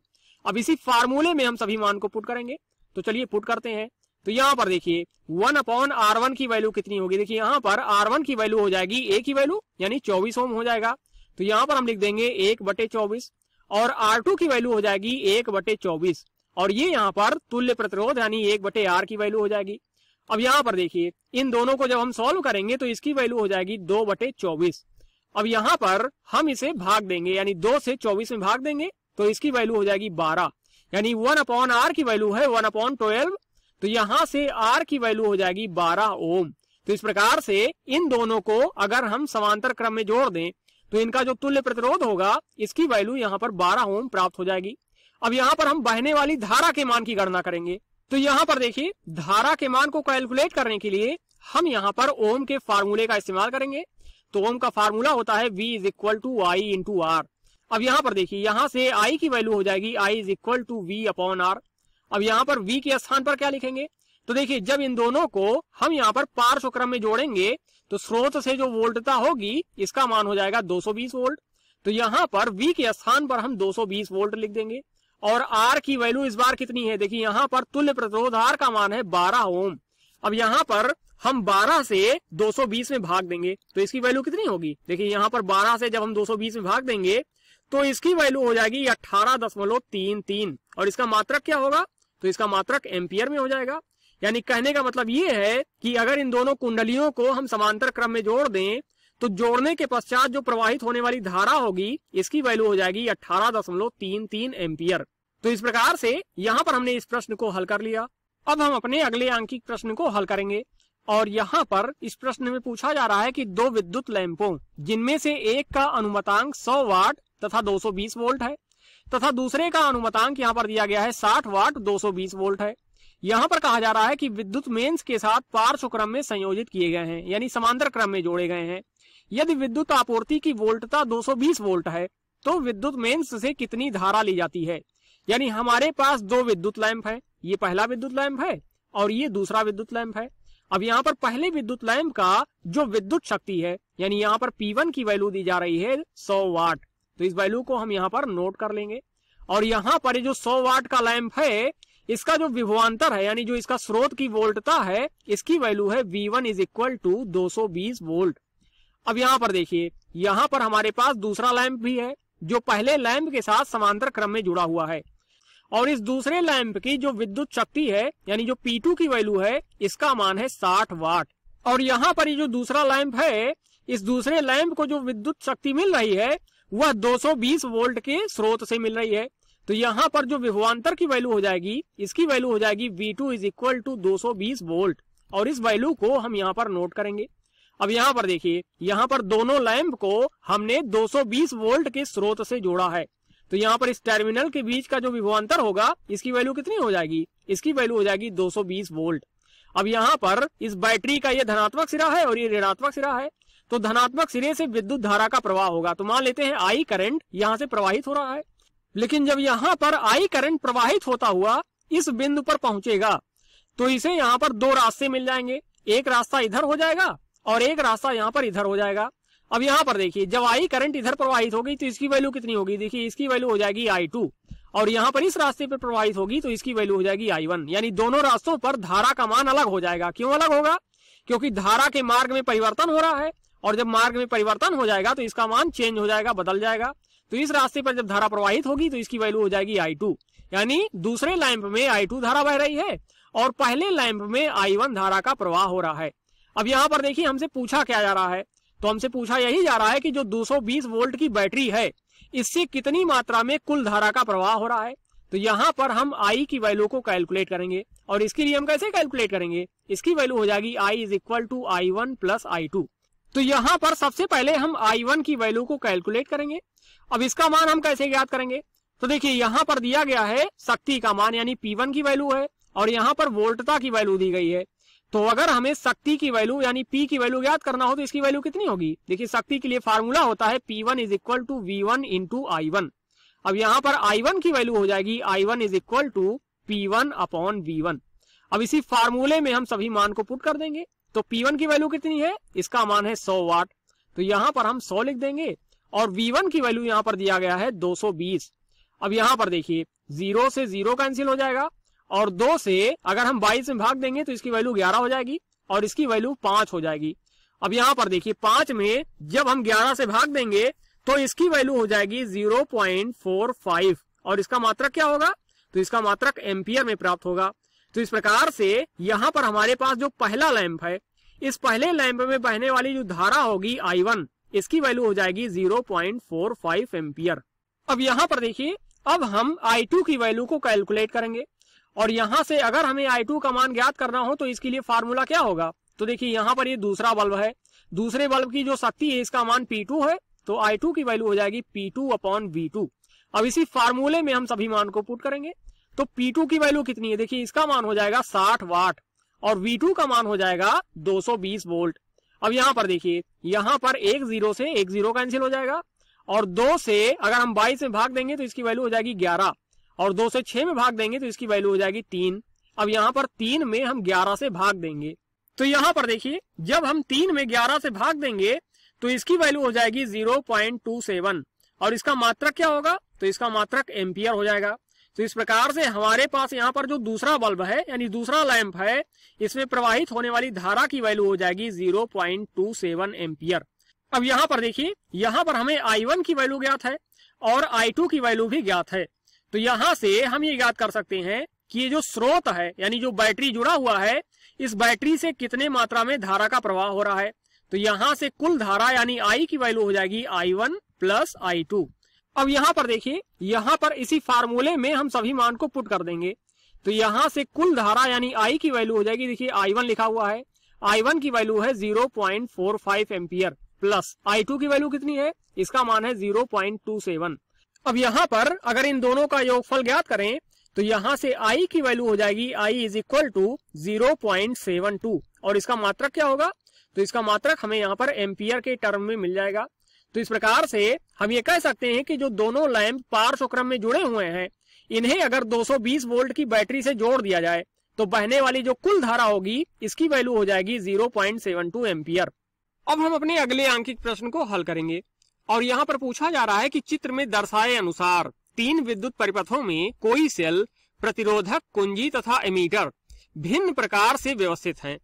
अब इसी फार्मूले में हम सभी मान को पुट करेंगे तो चलिए पुट करते हैं तो यहां पर देखिए वन अपॉन आर वन की वैल्यू कितनी होगी देखिए यहां पर आर वन की वैल्यू हो जाएगी ए की वैल्यू यानी चौबीस ओम हो जाएगा तो यहां पर हम लिख देंगे एक बटे चौबीस और आर टू की वैल्यू हो जाएगी एक बटे चौबीस और ये यहाँ पर तुल्य प्रतिरोध यानी एक बटे आर की वैल्यू हो जाएगी अब यहाँ पर देखिए इन दोनों को जब हम सॉल्व करेंगे तो इसकी वैल्यू हो जाएगी दो बटे चौबीस अब यहां पर हम इसे भाग देंगे यानी दो से चौबीस में भाग देंगे तो इसकी वैल्यू हो जाएगी बारह यानी वन अपॉन आर की वैल्यू है वन अपॉन ट्वेल्व तो यहाँ से आर की वैल्यू हो जाएगी बारह ओम तो इस प्रकार से इन दोनों को अगर हम समांतर क्रम में जोड़ दें तो इनका जो तुल्य प्रतिरोध होगा इसकी वैल्यू यहाँ पर 12 ओम प्राप्त हो जाएगी अब यहाँ पर हम बहने वाली धारा के मान की गणना करेंगे तो यहाँ पर देखिए धारा के मान को कैलकुलेट करने के लिए हम यहाँ पर ओम के फार्मूले का इस्तेमाल करेंगे तो ओम का फार्मूला होता है V is equal to I into R अब यहाँ पर देखिए यहाँ से आई की वैल्यू हो जाएगी I is equal to V upon R अब यहाँ पर वी के स्थान पर क्या लिखेंगे तो देखिए जब इन दोनों को हम यहाँ पर पार्श्व क्रम में जोड़ेंगे तो स्रोत से जो वोल्टता होगी इसका मान हो जाएगा 220 वोल्ट तो यहाँ पर वी के स्थान पर हम 220 वोल्ट लिख देंगे और आर की वैल्यू इस बार कितनी है देखिए यहाँ पर तुल्य प्रतिरोध आर का मान है 12 ओम अब यहाँ पर हम 12 से 220 में भाग देंगे तो इसकी वैल्यू कितनी होगी देखिये यहाँ पर बारह से जब हम दो में भाग देंगे तो इसकी वैल्यू हो जाएगी अठारह दशमलव तीन तीन और इसका मात्र क्या होगा तो इसका मात्रक एम्पियर में हो जाएगा यानी कहने का मतलब ये है कि अगर इन दोनों कुंडलियों को हम समांतर क्रम में जोड़ दें तो जोड़ने के पश्चात जो प्रवाहित होने वाली धारा होगी इसकी वैल्यू हो जाएगी अठारह दशमलव तीन तीन एम्पियर तो इस प्रकार से यहाँ पर हमने इस प्रश्न को हल कर लिया अब हम अपने अगले आंकिक प्रश्न को हल करेंगे और यहाँ पर इस प्रश्न में पूछा जा रहा है कि दो विद्युत लैंपों जिनमें से एक का अनुमतांक 100 वाट तथा 220 वोल्ट है तथा दूसरे का अनुमतांक यहाँ पर दिया गया है साठ वाट 220 वोल्ट है यहाँ पर कहा जा रहा है कि विद्युत मेंस के साथ पार्श्व क्रम में संयोजित किए गए हैं यानी समांतर क्रम में जोड़े गए हैं यदि विद्युत आपूर्ति की वोल्टता 220 वोल्ट है तो विद्युत मेंस से कितनी धारा ली जाती है यानी हमारे पास दो विद्युत लैंप है ये पहला विद्युत लैंप है और ये दूसरा विद्युत लैंप है अब यहाँ पर पहले विद्युत लैंप का जो विद्युत शक्ति है यानी यहाँ पर P1 की वैल्यू दी जा रही है 100 वाट तो इस वैल्यू को हम यहां पर नोट कर लेंगे और यहां पर जो 100 वाट का लैंप है इसका जो विभवान्तर है यानी जो इसका स्रोत की वोल्टता है इसकी वैल्यू है V1 one is equal to दो वोल्ट अब यहां पर देखिए यहां पर हमारे पास दूसरा लैंप भी है जो पहले लैंप के साथ समांतर क्रम में जुड़ा हुआ है और इस दूसरे लैंप की जो विद्युत शक्ति है यानी जो P2 की वैल्यू है इसका मान है 60 वाट और यहाँ पर ये जो दूसरा लैंप है इस दूसरे लैंप को जो विद्युत शक्ति मिल रही है वह 220 वोल्ट के स्रोत से मिल रही है तो यहाँ पर जो विभवान्तर की वैल्यू हो जाएगी इसकी वैल्यू हो जाएगी V2 two is equal to दो वोल्ट और इस वैल्यू को हम यहाँ पर नोट करेंगे अब यहाँ पर देखिए यहाँ पर दोनों लैंप को हमने 220 वोल्ट के स्रोत से जोड़ा है तो यहाँ पर इस टर्मिनल के बीच का जो विभवान्तर होगा इसकी वैल्यू कितनी हो जाएगी इसकी वैल्यू हो जाएगी 220 वोल्ट अब यहाँ पर इस बैटरी का यह धनात्मक सिरा है और ये ऋणात्मक सिरा है तो धनात्मक सिरे से विद्युत धारा का प्रवाह होगा तो मान लेते हैं आई करंट यहाँ से प्रवाहित हो रहा है लेकिन जब यहाँ पर आई करंट प्रवाहित होता हुआ इस बिंदु पर पहुंचेगा तो इसे यहाँ पर दो रास्ते मिल जाएंगे एक रास्ता इधर हो जाएगा और एक रास्ता यहाँ पर इधर हो जाएगा अब यहाँ पर देखिए जब आई करंट इधर प्रवाहित होगी तो इसकी वैल्यू कितनी होगी देखिए इसकी वैल्यू हो जाएगी आई टू और यहाँ पर इस रास्ते पर प्रवाहित होगी तो इसकी वैल्यू हो जाएगी आई वन यानी दोनों रास्तों पर धारा का मान अलग हो जाएगा क्यों अलग होगा क्योंकि धारा के मार्ग में परिवर्तन हो रहा है और जब मार्ग में परिवर्तन हो जाएगा तो इसका मान चेंज हो जाएगा बदल जाएगा तो इस रास्ते पर जब धारा प्रवाहित होगी तो इसकी वैल्यू हो जाएगी आई टू यानी दूसरे लैंप में आई टू धारा बह रही है और पहले लैंप में आई वन धारा का प्रवाह हो रहा है अब यहाँ पर देखिए हमसे पूछा क्या जा रहा है तो हमसे पूछा यही जा रहा है कि जो 220 वोल्ट की बैटरी है इससे कितनी मात्रा में कुल धारा का प्रवाह हो रहा है तो यहाँ पर हम आई की वैल्यू को कैलकुलेट करेंगे और इसके लिए हम कैसे कैलकुलेट करेंगे इसकी वैल्यू हो जाएगी I is equal to I one plus I two तो यहां पर सबसे पहले हम आई वन की वैल्यू को कैलकुलेट करेंगे अब इसका मान हम कैसे ज्ञात करेंगे तो देखिए यहां पर दिया गया है शक्ति का मान यानी पी वन की वैल्यू है और यहां पर वोल्टता की वैल्यू दी गई है तो अगर हमें शक्ति की वैल्यू यानी पी की वैल्यू ज्ञात करना हो तो इसकी वैल्यू कितनी होगी देखिए शक्ति के लिए फार्मूला होता है P one is equal to V one into I one अब यहाँ पर आई वन की वैल्यू हो जाएगी I one is equal to P one upon V one अब इसी फार्मूले में हम सभी मान को पुट कर देंगे तो P1 की वैल्यू कितनी है इसका मान है 100 वाट तो यहां पर हम 100 लिख देंगे और V1 की वैल्यू यहां पर दिया गया है 220 अब यहां पर देखिए जीरो से जीरो कैंसिल हो जाएगा और दो से अगर हम बाईस में भाग देंगे तो इसकी वैल्यू ग्यारह हो जाएगी और इसकी वैल्यू पांच हो जाएगी अब यहां पर देखिए पांच में जब हम ग्यारह से भाग देंगे तो इसकी वैल्यू हो जाएगी जीरो फोर फाइव और इसका मात्रक क्या होगा तो इसका मात्रक एम्पियर में प्राप्त होगा तो इस प्रकार से यहाँ पर हमारे पास जो पहला लैंप है इस पहले लैंप में बहने वाली जो धारा होगी आई वन इसकी वैल्यू हो जाएगी जीरो पॉइंट फोर अब यहाँ पर देखिए अब हम आई टू की वैल्यू को कैलकुलेट करेंगे और यहाँ से अगर हमें आई टू का मान ज्ञात करना हो तो इसके लिए फार्मूला क्या होगा तो देखिए यहाँ पर ये दूसरा बल्ब है दूसरे बल्ब की जो शक्ति है इसका मान पी टू है तो आई टू की वैल्यू हो जाएगी P two upon B two अब इसी फार्मूले में हम सभी मान को पुट करेंगे तो P2 की वैल्यू कितनी है देखिए इसका मान हो जाएगा 60 वाट और V2 का मान हो जाएगा 220 वोल्ट अब यहां पर देखिए यहां पर एक जीरो से एक जीरो कैंसिल हो जाएगा और दो से अगर हम बाईस में भाग देंगे तो इसकी वैल्यू हो जाएगी ग्यारह और दो से छह में भाग देंगे तो इसकी वैल्यू हो जाएगी तीन अब यहाँ पर तीन में हम ग्यारह से भाग देंगे तो यहां पर देखिए जब हम तीन में ग्यारह से भाग देंगे तो इसकी वैल्यू हो जाएगी जीरो पॉइंट टू सेवन और इसका मात्रक क्या होगा तो इसका मात्रक एम्पियर हो जाएगा तो इस प्रकार से हमारे पास यहाँ पर जो दूसरा बल्ब है यानी दूसरा लैंप है इसमें प्रवाहित होने वाली धारा की वैल्यू हो जाएगी zero point two seven ampere अब यहाँ पर देखिए यहाँ पर हमें आई वन की वैल्यू ज्ञात है और आई टू की वैल्यू भी ज्ञात है तो यहाँ से हम ये ज्ञात कर सकते हैं कि ये जो स्रोत है यानी जो बैटरी जुड़ा हुआ है इस बैटरी से कितने मात्रा में धारा का प्रवाह हो रहा है तो यहाँ से कुल धारा यानी आई की वैल्यू हो जाएगी I one plus I two अब यहाँ पर देखिए यहाँ पर इसी फार्मूले में हम सभी मान को पुट कर देंगे तो यहाँ से कुल धारा यानी आई की वैल्यू हो जाएगी देखिए आई वन लिखा हुआ है आई वन की वैल्यू है zero point four five ampere plus I two की वैल्यू कितनी है इसका मान है जीरो पॉइंट टू सेवन अब यहाँ पर अगर इन दोनों का योगफल ज्ञात करें तो यहाँ से आई की वैल्यू हो जाएगी I is equal to zero point seven two और इसका मात्रक क्या होगा तो इसका मात्रक हमें यहाँ पर एम्पियर के टर्म में मिल जाएगा तो इस प्रकार से हम ये कह सकते हैं कि जो दोनों लैम्प पार्श्व क्रम में जुड़े हुए हैं इन्हें अगर 220 वोल्ट की बैटरी से जोड़ दिया जाए तो बहने वाली जो कुल धारा होगी इसकी वैल्यू हो जाएगी 0.72 पॉइंट अब हम अपने अगले आंकिक प्रश्न को हल करेंगे और यहाँ पर पूछा जा रहा है कि चित्र में दर्शाए अनुसार तीन विद्युत परिपथों में कोई सेल प्रतिरोधक कुंजी तथा एमीटर भिन्न प्रकार से व्यवस्थित है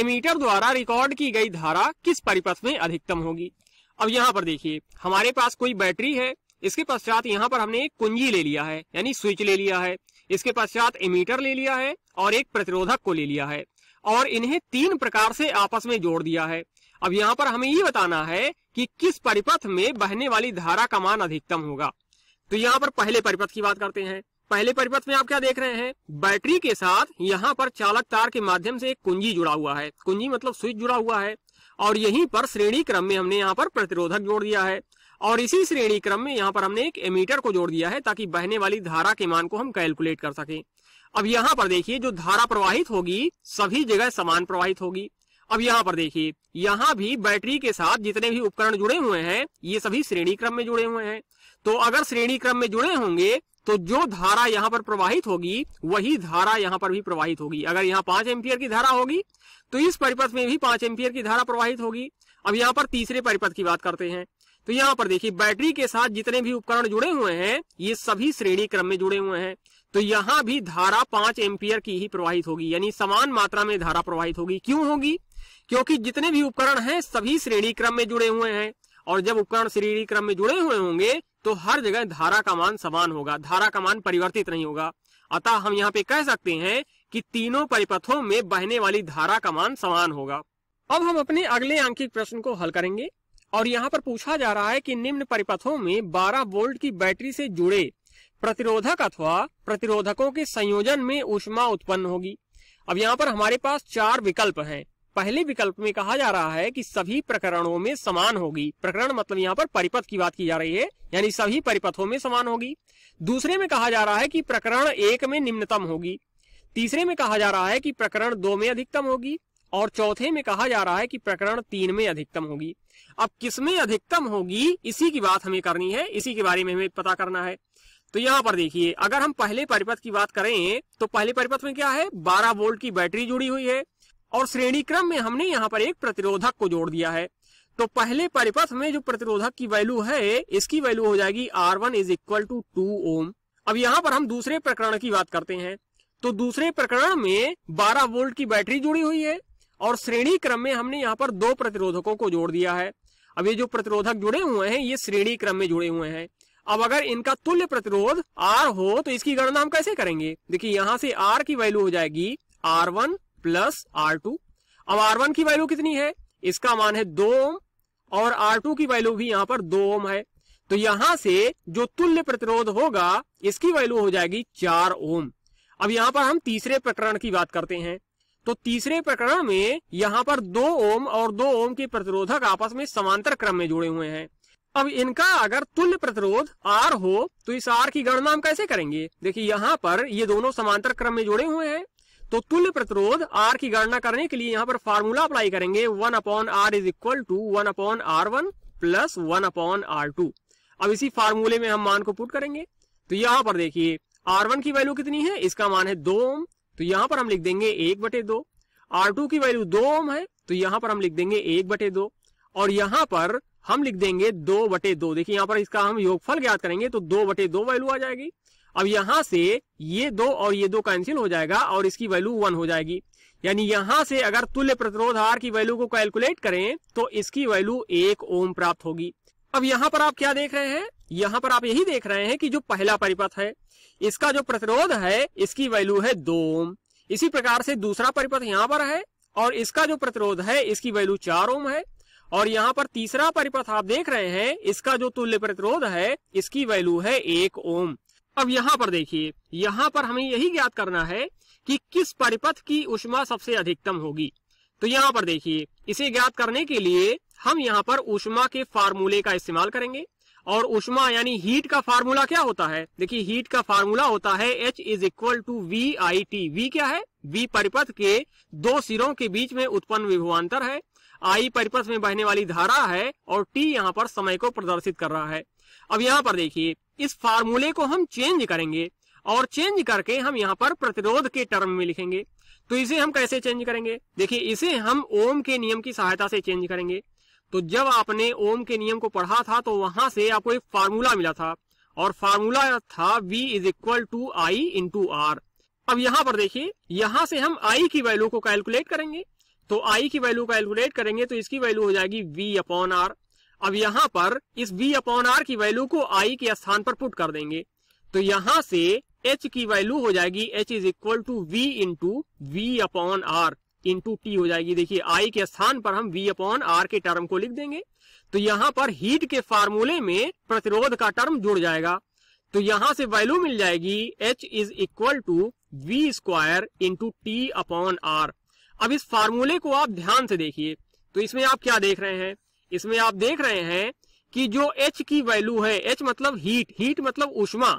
एमीटर द्वारा रिकॉर्ड की गई धारा किस परिपथ में अधिकतम होगी अब यहाँ पर देखिए हमारे पास कोई बैटरी है इसके पश्चात यहाँ पर हमने एक कुंजी ले लिया है यानी स्विच ले लिया है इसके पश्चात इमीटर ले लिया है और एक प्रतिरोधक को ले लिया है और इन्हें तीन प्रकार से आपस में जोड़ दिया है अब यहाँ पर हमें ये बताना है कि किस परिपथ में बहने वाली धारा का मान अधिकतम होगा तो यहाँ पर पहले परिपथ की बात करते हैं पहले परिपथ में आप क्या देख रहे हैं बैटरी के साथ यहाँ पर चालक तार के माध्यम से एक कुंजी जुड़ा हुआ है कुंजी मतलब स्विच जुड़ा हुआ है और यहीं पर श्रेणी क्रम में हमने यहाँ पर प्रतिरोधक जोड़ दिया है और इसी श्रेणी क्रम में यहाँ पर हमने एक एमीटर को जोड़ दिया है ताकि बहने वाली धारा के मान को हम कैलकुलेट कर सकें अब यहाँ पर देखिए जो धारा प्रवाहित होगी सभी जगह समान प्रवाहित होगी अब यहाँ पर देखिए यहाँ भी बैटरी के साथ जितने भी उपकरण जुड़े हुए हैं ये सभी श्रेणी क्रम में जुड़े हुए हैं तो अगर श्रेणी क्रम में जुड़े होंगे तो जो धारा यहाँ पर प्रवाहित होगी वही धारा यहाँ पर भी प्रवाहित होगी अगर यहाँ पांच एम्पियर की धारा होगी तो इस परिपथ में भी पांच एम्पियर की धारा प्रवाहित होगी अब यहाँ पर तीसरे परिपथ की बात करते हैं तो यहाँ पर देखिए बैटरी के साथ जितने भी उपकरण जुड़े हुए हैं ये सभी श्रेणी क्रम में जुड़े हुए हैं तो यहाँ भी धारा पांच एम्पियर की ही प्रवाहित होगी यानी समान मात्रा में धारा प्रवाहित होगी क्यों होगी क्योंकि जितने भी उपकरण हैं सभी श्रेणी क्रम में जुड़े हुए हैं और जब उपकरण श्रेणी क्रम में जुड़े हुए होंगे तो हर जगह धारा का मान समान होगा धारा का मान परिवर्तित नहीं होगा अतः हम यहाँ पे कह सकते हैं कि तीनों परिपथों में बहने वाली धारा का मान समान होगा अब हम अपने अगले आंकिक प्रश्न को हल करेंगे और यहाँ पर पूछा जा रहा है कि निम्न परिपथों में 12 वोल्ट की बैटरी से जुड़े प्रतिरोधक अथवा प्रतिरोधकों के संयोजन में ऊष्मा उत्पन्न होगी अब यहाँ पर हमारे पास चार विकल्प हैं पहले विकल्प में कहा जा रहा है कि सभी प्रकरणों में समान होगी प्रकरण मतलब यहाँ पर परिपथ की बात की जा रही है यानी सभी परिपथों में समान होगी दूसरे में कहा जा रहा है कि प्रकरण एक में निम्नतम होगी तीसरे में कहा जा रहा है कि प्रकरण दो में अधिकतम होगी और चौथे में कहा जा रहा है कि प्रकरण तीन में अधिकतम होगी अब किसमें अधिकतम होगी इसी की बात हमें करनी है इसी के बारे में हमें पता करना है तो यहाँ पर देखिए अगर हम पहले परिपथ की बात करें तो पहले परिपथ में क्या है 12 वोल्ट की बैटरी जुड़ी हुई है और श्रेणी क्रम में हमने यहाँ पर एक प्रतिरोधक को जोड़ दिया है तो पहले परिपथ में जो प्रतिरोधक की वैल्यू है इसकी वैल्यू हो जाएगी R one is equal to two ohm अब यहाँ पर हम दूसरे प्रकरण की बात करते हैं तो दूसरे प्रकरण में 12 वोल्ट की बैटरी जुड़ी हुई है और श्रेणी क्रम में हमने यहाँ पर दो प्रतिरोधकों को जोड़ दिया है अब ये जो प्रतिरोधक जुड़े हुए हैं ये श्रेणी क्रम में जुड़े हुए हैं अब अगर इनका तुल्य प्रतिरोध आर हो तो इसकी गणना हम कैसे करेंगे देखिए यहाँ से आर की वैल्यू हो जाएगी R one plus R two अब आर वन की वैल्यू कितनी है इसका मान है दो ओम और आर टू की वैल्यू भी यहाँ पर दो ओम है तो यहां से जो तुल्य प्रतिरोध होगा इसकी वैल्यू हो जाएगी चार ओम अब यहां पर हम तीसरे प्रकरण की बात करते हैं तो तीसरे प्रकरण में यहाँ पर दो ओम और दो ओम के प्रतिरोधक आपस में समांतर क्रम में जुड़े हुए हैं अब इनका अगर तुल्य प्रतिरोध आर हो तो इस आर की गणना हम कैसे करेंगे देखिए यहाँ पर ये दोनों समांतर क्रम में जुड़े हुए हैं तो तुल्य प्रतिरोध आर की गणना करने के लिए यहाँ पर फार्मूला अप्लाई करेंगे one upon R is equal to one upon R one plus one upon R two अब इसी फार्मूले में हम मान को पुट करेंगे तो यहाँ पर देखिए आर वन की वैल्यू कितनी है इसका मान है दो ओम तो यहां पर हम लिख देंगे एक बटे दो आर टू की वैल्यू दो ओम है तो यहां पर हम लिख देंगे एक बटे दो और यहां पर हम लिख देंगे दो बटे दो देखिए यहां पर इसका हम योगफल ज्ञात करेंगे तो दो बटे दो वैल्यू आ जाएगी अब यहां से ये दो और ये दो कैंसिल हो जाएगा और इसकी वैल्यू वन हो जाएगी यानी यहां से अगर तुल्य प्रतिरोध आर की वैल्यू को कैलकुलेट करें तो इसकी वैल्यू एक ओम प्राप्त होगी अब यहां पर आप क्या देख रहे हैं यहां पर आप यही देख रहे हैं कि जो पहला परिपथ है इसका जो प्रतिरोध है इसकी वैल्यू है दो ओम इसी प्रकार से दूसरा परिपथ यहाँ पर है और इसका जो प्रतिरोध है इसकी वैल्यू चार ओम है और यहाँ पर तीसरा परिपथ आप देख रहे हैं इसका जो तुल्य प्रतिरोध है इसकी वैल्यू है एक ओम अब यहाँ पर देखिए यहाँ पर हमें यही ज्ञात करना है कि किस परिपथ की उष्मा सबसे अधिकतम होगी तो यहाँ पर देखिए इसे ज्ञात करने के लिए हम यहाँ पर उष्मा के फार्मूले का इस्तेमाल करेंगे और उष्मा यानी हीट का फार्मूला क्या होता है देखिए हीट का फार्मूला होता है H is equal to V I T V क्या है वी परिपथ के दो सिरों के बीच में उत्पन्न विभवान्तर है आई परिपथ में बहने वाली धारा है और टी यहाँ पर समय को प्रदर्शित कर रहा है अब यहाँ पर देखिए इस फार्मूले को हम चेंज करेंगे और चेंज करके हम यहाँ पर प्रतिरोध के टर्म में लिखेंगे तो इसे हम कैसे चेंज करेंगे देखिए इसे हम ओम के नियम की सहायता से चेंज करेंगे तो जब आपने ओम के नियम को पढ़ा था तो वहां से आपको एक फार्मूला मिला था और फार्मूला था V is equal to I into R अब यहां पर देखिए यहां से हम आई की वैल्यू को कैलकुलेट करेंगे तो आई की वैल्यू कैलकुलेट करेंगे तो इसकी वैल्यू हो जाएगी V अपॉन आर अब यहां पर इस V अपॉन आर की वैल्यू को आई के स्थान पर पुट कर देंगे तो यहां से एच की वैल्यू हो जाएगी H is equal to V into V upon R into T हो जाएगी देखिए आई के स्थान पर हम वी अपॉन आर के टर्म को लिख देंगे तो यहां पर हीट के फार्मूले में प्रतिरोध का टर्म जुड़ जाएगा तो यहां से वैल्यू मिल जाएगी H is equal to V square into T upon R अब इस फार्मूले को आप ध्यान से देखिए तो इसमें आप क्या देख रहे हैं इसमें आप देख रहे हैं कि जो एच की वैल्यू है एच मतलब हीट हीट मतलब उष्मा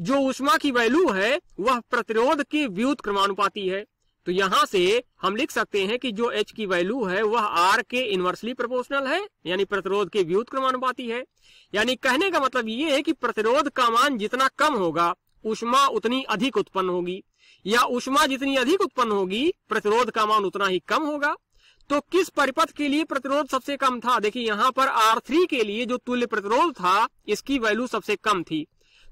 जो उष्मा की वैल्यू है वह प्रतिरोध के व्युत क्रमानुपाती है तो यहां से हम लिख सकते हैं कि जो एच की वैल्यू है वह आर के इन्वर्सली प्रोपोर्शनल है यानी प्रतिरोध के व्युत क्रमानुपाती है यानी कहने का मतलब ये है कि प्रतिरोध का मान जितना कम होगा उष्मा उतनी अधिक उत्पन्न होगी या उष्मा जितनी अधिक उत्पन्न होगी प्रतिरोध का मान उतना ही कम होगा तो किस परिपथ के लिए प्रतिरोध सबसे कम था देखिए यहाँ पर R3 के लिए जो तुल्य प्रतिरोध था इसकी वैल्यू सबसे कम थी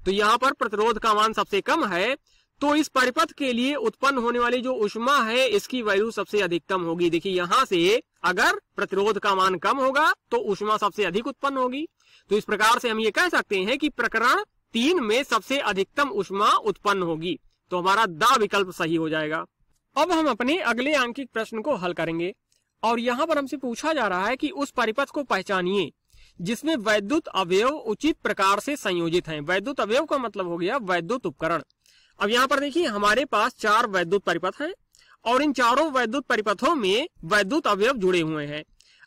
तो यहाँ पर प्रतिरोध का मान सबसे कम है तो इस परिपथ के लिए उत्पन्न होने वाली जो उष्मा है इसकी वैल्यू सबसे अधिकतम होगी देखिए यहाँ से अगर प्रतिरोध का मान कम होगा तो उष्मा सबसे अधिक उत्पन्न होगी तो इस प्रकार से हम ये कह सकते हैं कि प्रकरण तीन में सबसे अधिकतम उष्मा उत्पन्न होगी तो हमारा दा विकल्प सही हो जाएगा अब हम अपने अगले आंकिक प्रश्न को हल करेंगे और यहाँ पर हमसे पूछा जा रहा है कि उस परिपथ को पहचानिए जिसमें वैद्युत अवयव उचित प्रकार से संयोजित हैं वैद्युत अवयव का मतलब हो गया वैद्युत उपकरण अब यहाँ पर देखिए हमारे पास चार वैद्युत परिपथ हैं और इन चारों वैद्युत परिपथों में वैद्युत अवयव जुड़े हुए हैं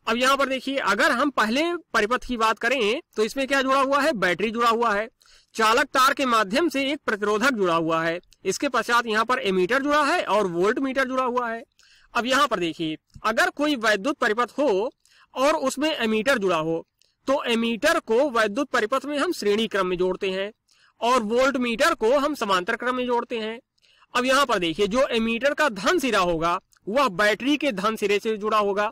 अब यहाँ पर देखिए अगर हम पहले परिपथ की बात करें तो इसमें क्या जुड़ा हुआ है बैटरी जुड़ा हुआ है चालक तार के माध्यम से एक प्रतिरोधक जुड़ा हुआ है इसके पश्चात यहाँ पर एमीटर जुड़ा है और वोल्ट मीटर जुड़ा हुआ है अब यहाँ पर देखिए अगर कोई वैद्युत परिपथ हो और उसमें एमीटर जुड़ा हो तो एमीटर को वैद्युत परिपथ में हम श्रेणी क्रम में जोड़ते हैं और वोल्ट मीटर को हम समांतर क्रम में जोड़ते हैं अब यहाँ पर देखिए जो एमीटर का धन सिरा होगा वह बैटरी के धन सिरे से जुड़ा होगा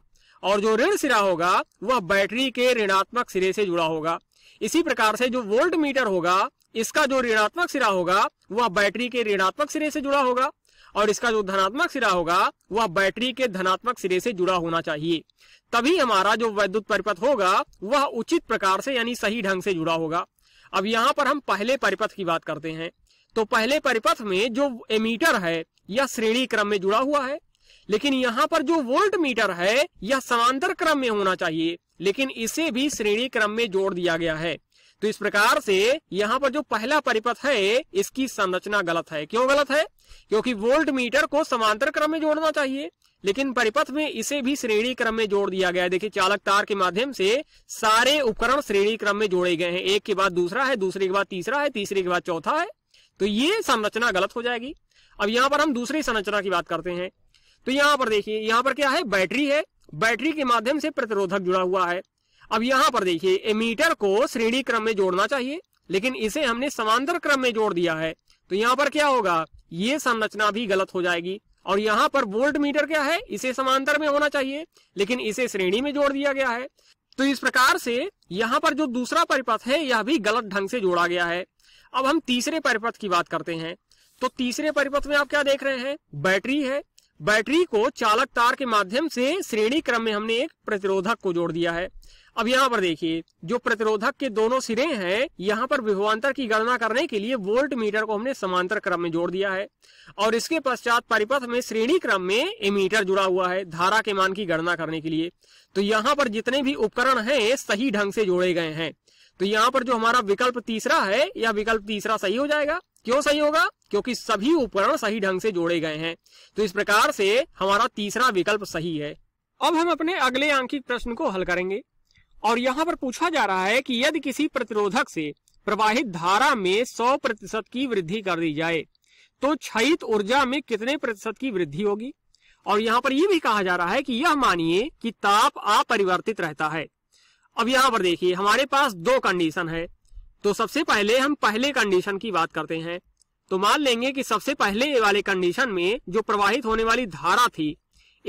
और जो ऋण सिरा होगा वह बैटरी के ऋणात्मक सिरे से जुड़ा होगा इसी प्रकार से जो वोल्ट मीटर होगा इसका जो ऋणात्मक सिरा होगा वह बैटरी के ऋणात्मक सिरे से जुड़ा होगा और इसका जो धनात्मक सिरा होगा वह बैटरी के धनात्मक सिरे से जुड़ा होना चाहिए तभी हमारा जो वैद्युत परिपथ होगा वह उचित प्रकार से यानी सही ढंग से जुड़ा होगा अब यहां पर हम पहले परिपथ की बात करते हैं तो पहले परिपथ में जो एमीटर है यह श्रेणी क्रम में जुड़ा हुआ है लेकिन यहाँ पर जो वोल्ट मीटर है यह समांतर क्रम में होना चाहिए लेकिन इसे भी श्रेणी क्रम में जोड़ दिया गया है तो इस प्रकार से यहाँ पर जो पहला परिपथ है इसकी संरचना गलत है क्यों गलत है क्योंकि वोल्ट मीटर को समांतर क्रम में जोड़ना चाहिए लेकिन परिपथ में इसे भी श्रेणी क्रम में जोड़ दिया गया है देखिए चालक तार के माध्यम से सारे उपकरण श्रेणी क्रम में जोड़े गए हैं एक के बाद दूसरा है दूसरे के बाद तीसरा है तीसरे के बाद चौथा है तो ये संरचना गलत हो जाएगी अब यहाँ पर हम दूसरी संरचना की बात करते हैं तो यहाँ पर देखिए यहाँ पर क्या है बैटरी है बैटरी के माध्यम से प्रतिरोधक जुड़ा हुआ है अब यहाँ पर देखिए एमीटर को श्रेणी क्रम में जोड़ना चाहिए लेकिन इसे हमने समांतर क्रम में जोड़ दिया है तो यहाँ पर क्या होगा ये संरचना भी गलत हो जाएगी और यहाँ पर वोल्ट मीटर क्या है इसे समांतर में होना चाहिए लेकिन इसे श्रेणी में जोड़ दिया गया है तो इस प्रकार से यहाँ पर जो दूसरा परिपथ है यह भी गलत ढंग से जोड़ा गया है अब हम तीसरे परिपथ की बात करते हैं तो तीसरे परिपथ में आप क्या देख रहे हैं बैटरी है बैटरी को चालक तार के माध्यम से श्रेणी क्रम में हमने एक प्रतिरोधक को जोड़ दिया है अब यहाँ पर देखिए जो प्रतिरोधक के दोनों सिरे हैं यहाँ पर विभवांतर की गणना करने के लिए वोल्ट मीटर को हमने समांतर क्रम में जोड़ दिया है और इसके पश्चात परिपथ में श्रेणी क्रम में एमीटर जुड़ा हुआ है धारा के मान की गणना करने के लिए तो यहाँ पर जितने भी उपकरण है सही ढंग से जोड़े गए हैं तो यहाँ पर जो हमारा विकल्प तीसरा है यह विकल्प तीसरा सही हो जाएगा क्यों सही होगा क्योंकि सभी उपकरण सही ढंग से जोड़े गए हैं तो इस प्रकार से हमारा तीसरा विकल्प सही है अब हम अपने अगले आंकिक प्रश्न को हल करेंगे और यहाँ पर पूछा जा रहा है कि यदि किसी प्रतिरोधक से प्रवाहित धारा में 100 प्रतिशत की वृद्धि कर दी जाए तो क्षयित ऊर्जा में कितने प्रतिशत की वृद्धि होगी और यहाँ पर यह भी कहा जा रहा है कि यह मानिए कि ताप अपरिवर्तित रहता है अब यहाँ पर देखिए हमारे पास दो कंडीशन है तो सबसे पहले हम पहले कंडीशन की बात करते हैं तो मान लेंगे कि सबसे पहले वाले कंडीशन में जो प्रवाहित होने वाली धारा थी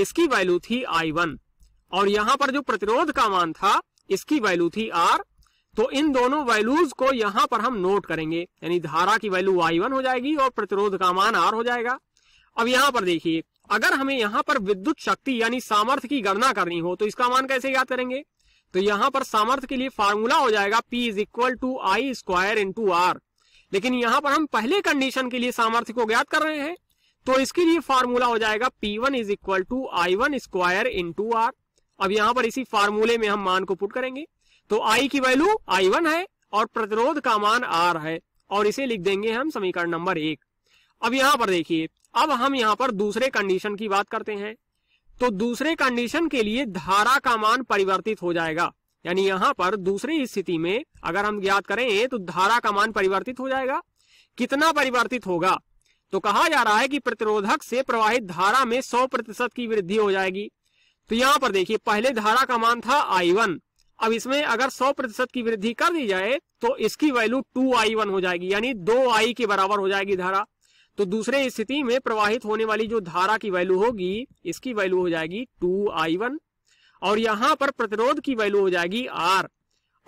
इसकी वैल्यू थी आई वन और यहाँ पर जो प्रतिरोध का मान था इसकी वैल्यू थी आर तो इन दोनों वैल्यूज को यहां पर हम नोट करेंगे यानी धारा की वैल्यू वाई वन हो जाएगी और प्रतिरोध का मान आर हो जाएगा अब यहां पर देखिए अगर हमें यहां पर विद्युत शक्ति यानी सामर्थ्य की गणना करनी हो तो इसका मान कैसे याद करेंगे तो यहां पर सामर्थ्य के लिए फार्मूला हो जाएगा P is equal to I square into R लेकिन यहां पर हम पहले कंडीशन के लिए सामर्थ्य को ज्ञात कर रहे हैं तो इसके लिए फार्मूला हो जाएगा P1 one is equal to I one square into R अब यहां पर इसी फार्मूले में हम मान को पुट करेंगे तो आई की वैल्यू आई वन है और प्रतिरोध का मान आर है और इसे लिख देंगे हम समीकरण नंबर एक अब यहां पर देखिए अब हम यहां पर दूसरे कंडीशन की बात करते हैं तो दूसरे कंडीशन के लिए धारा का मान परिवर्तित हो जाएगा यानी यहां पर दूसरी स्थिति में अगर हम ज्ञात करें तो धारा का मान परिवर्तित हो जाएगा कितना परिवर्तित होगा तो कहा जा रहा है कि प्रतिरोधक से प्रवाहित धारा में 100 प्रतिशत की वृद्धि हो जाएगी तो यहाँ पर देखिए पहले धारा का मान था आई वन अब इसमें अगर 100 प्रतिशत की वृद्धि कर दी जाए तो इसकी वैल्यू टू आई वन हो जाएगी यानी दो आई के बराबर हो जाएगी धारा तो दूसरे स्थिति में प्रवाहित होने वाली जो धारा की वैल्यू होगी इसकी वैल्यू हो जाएगी टू आई वन और यहाँ पर प्रतिरोध की वैल्यू हो जाएगी आर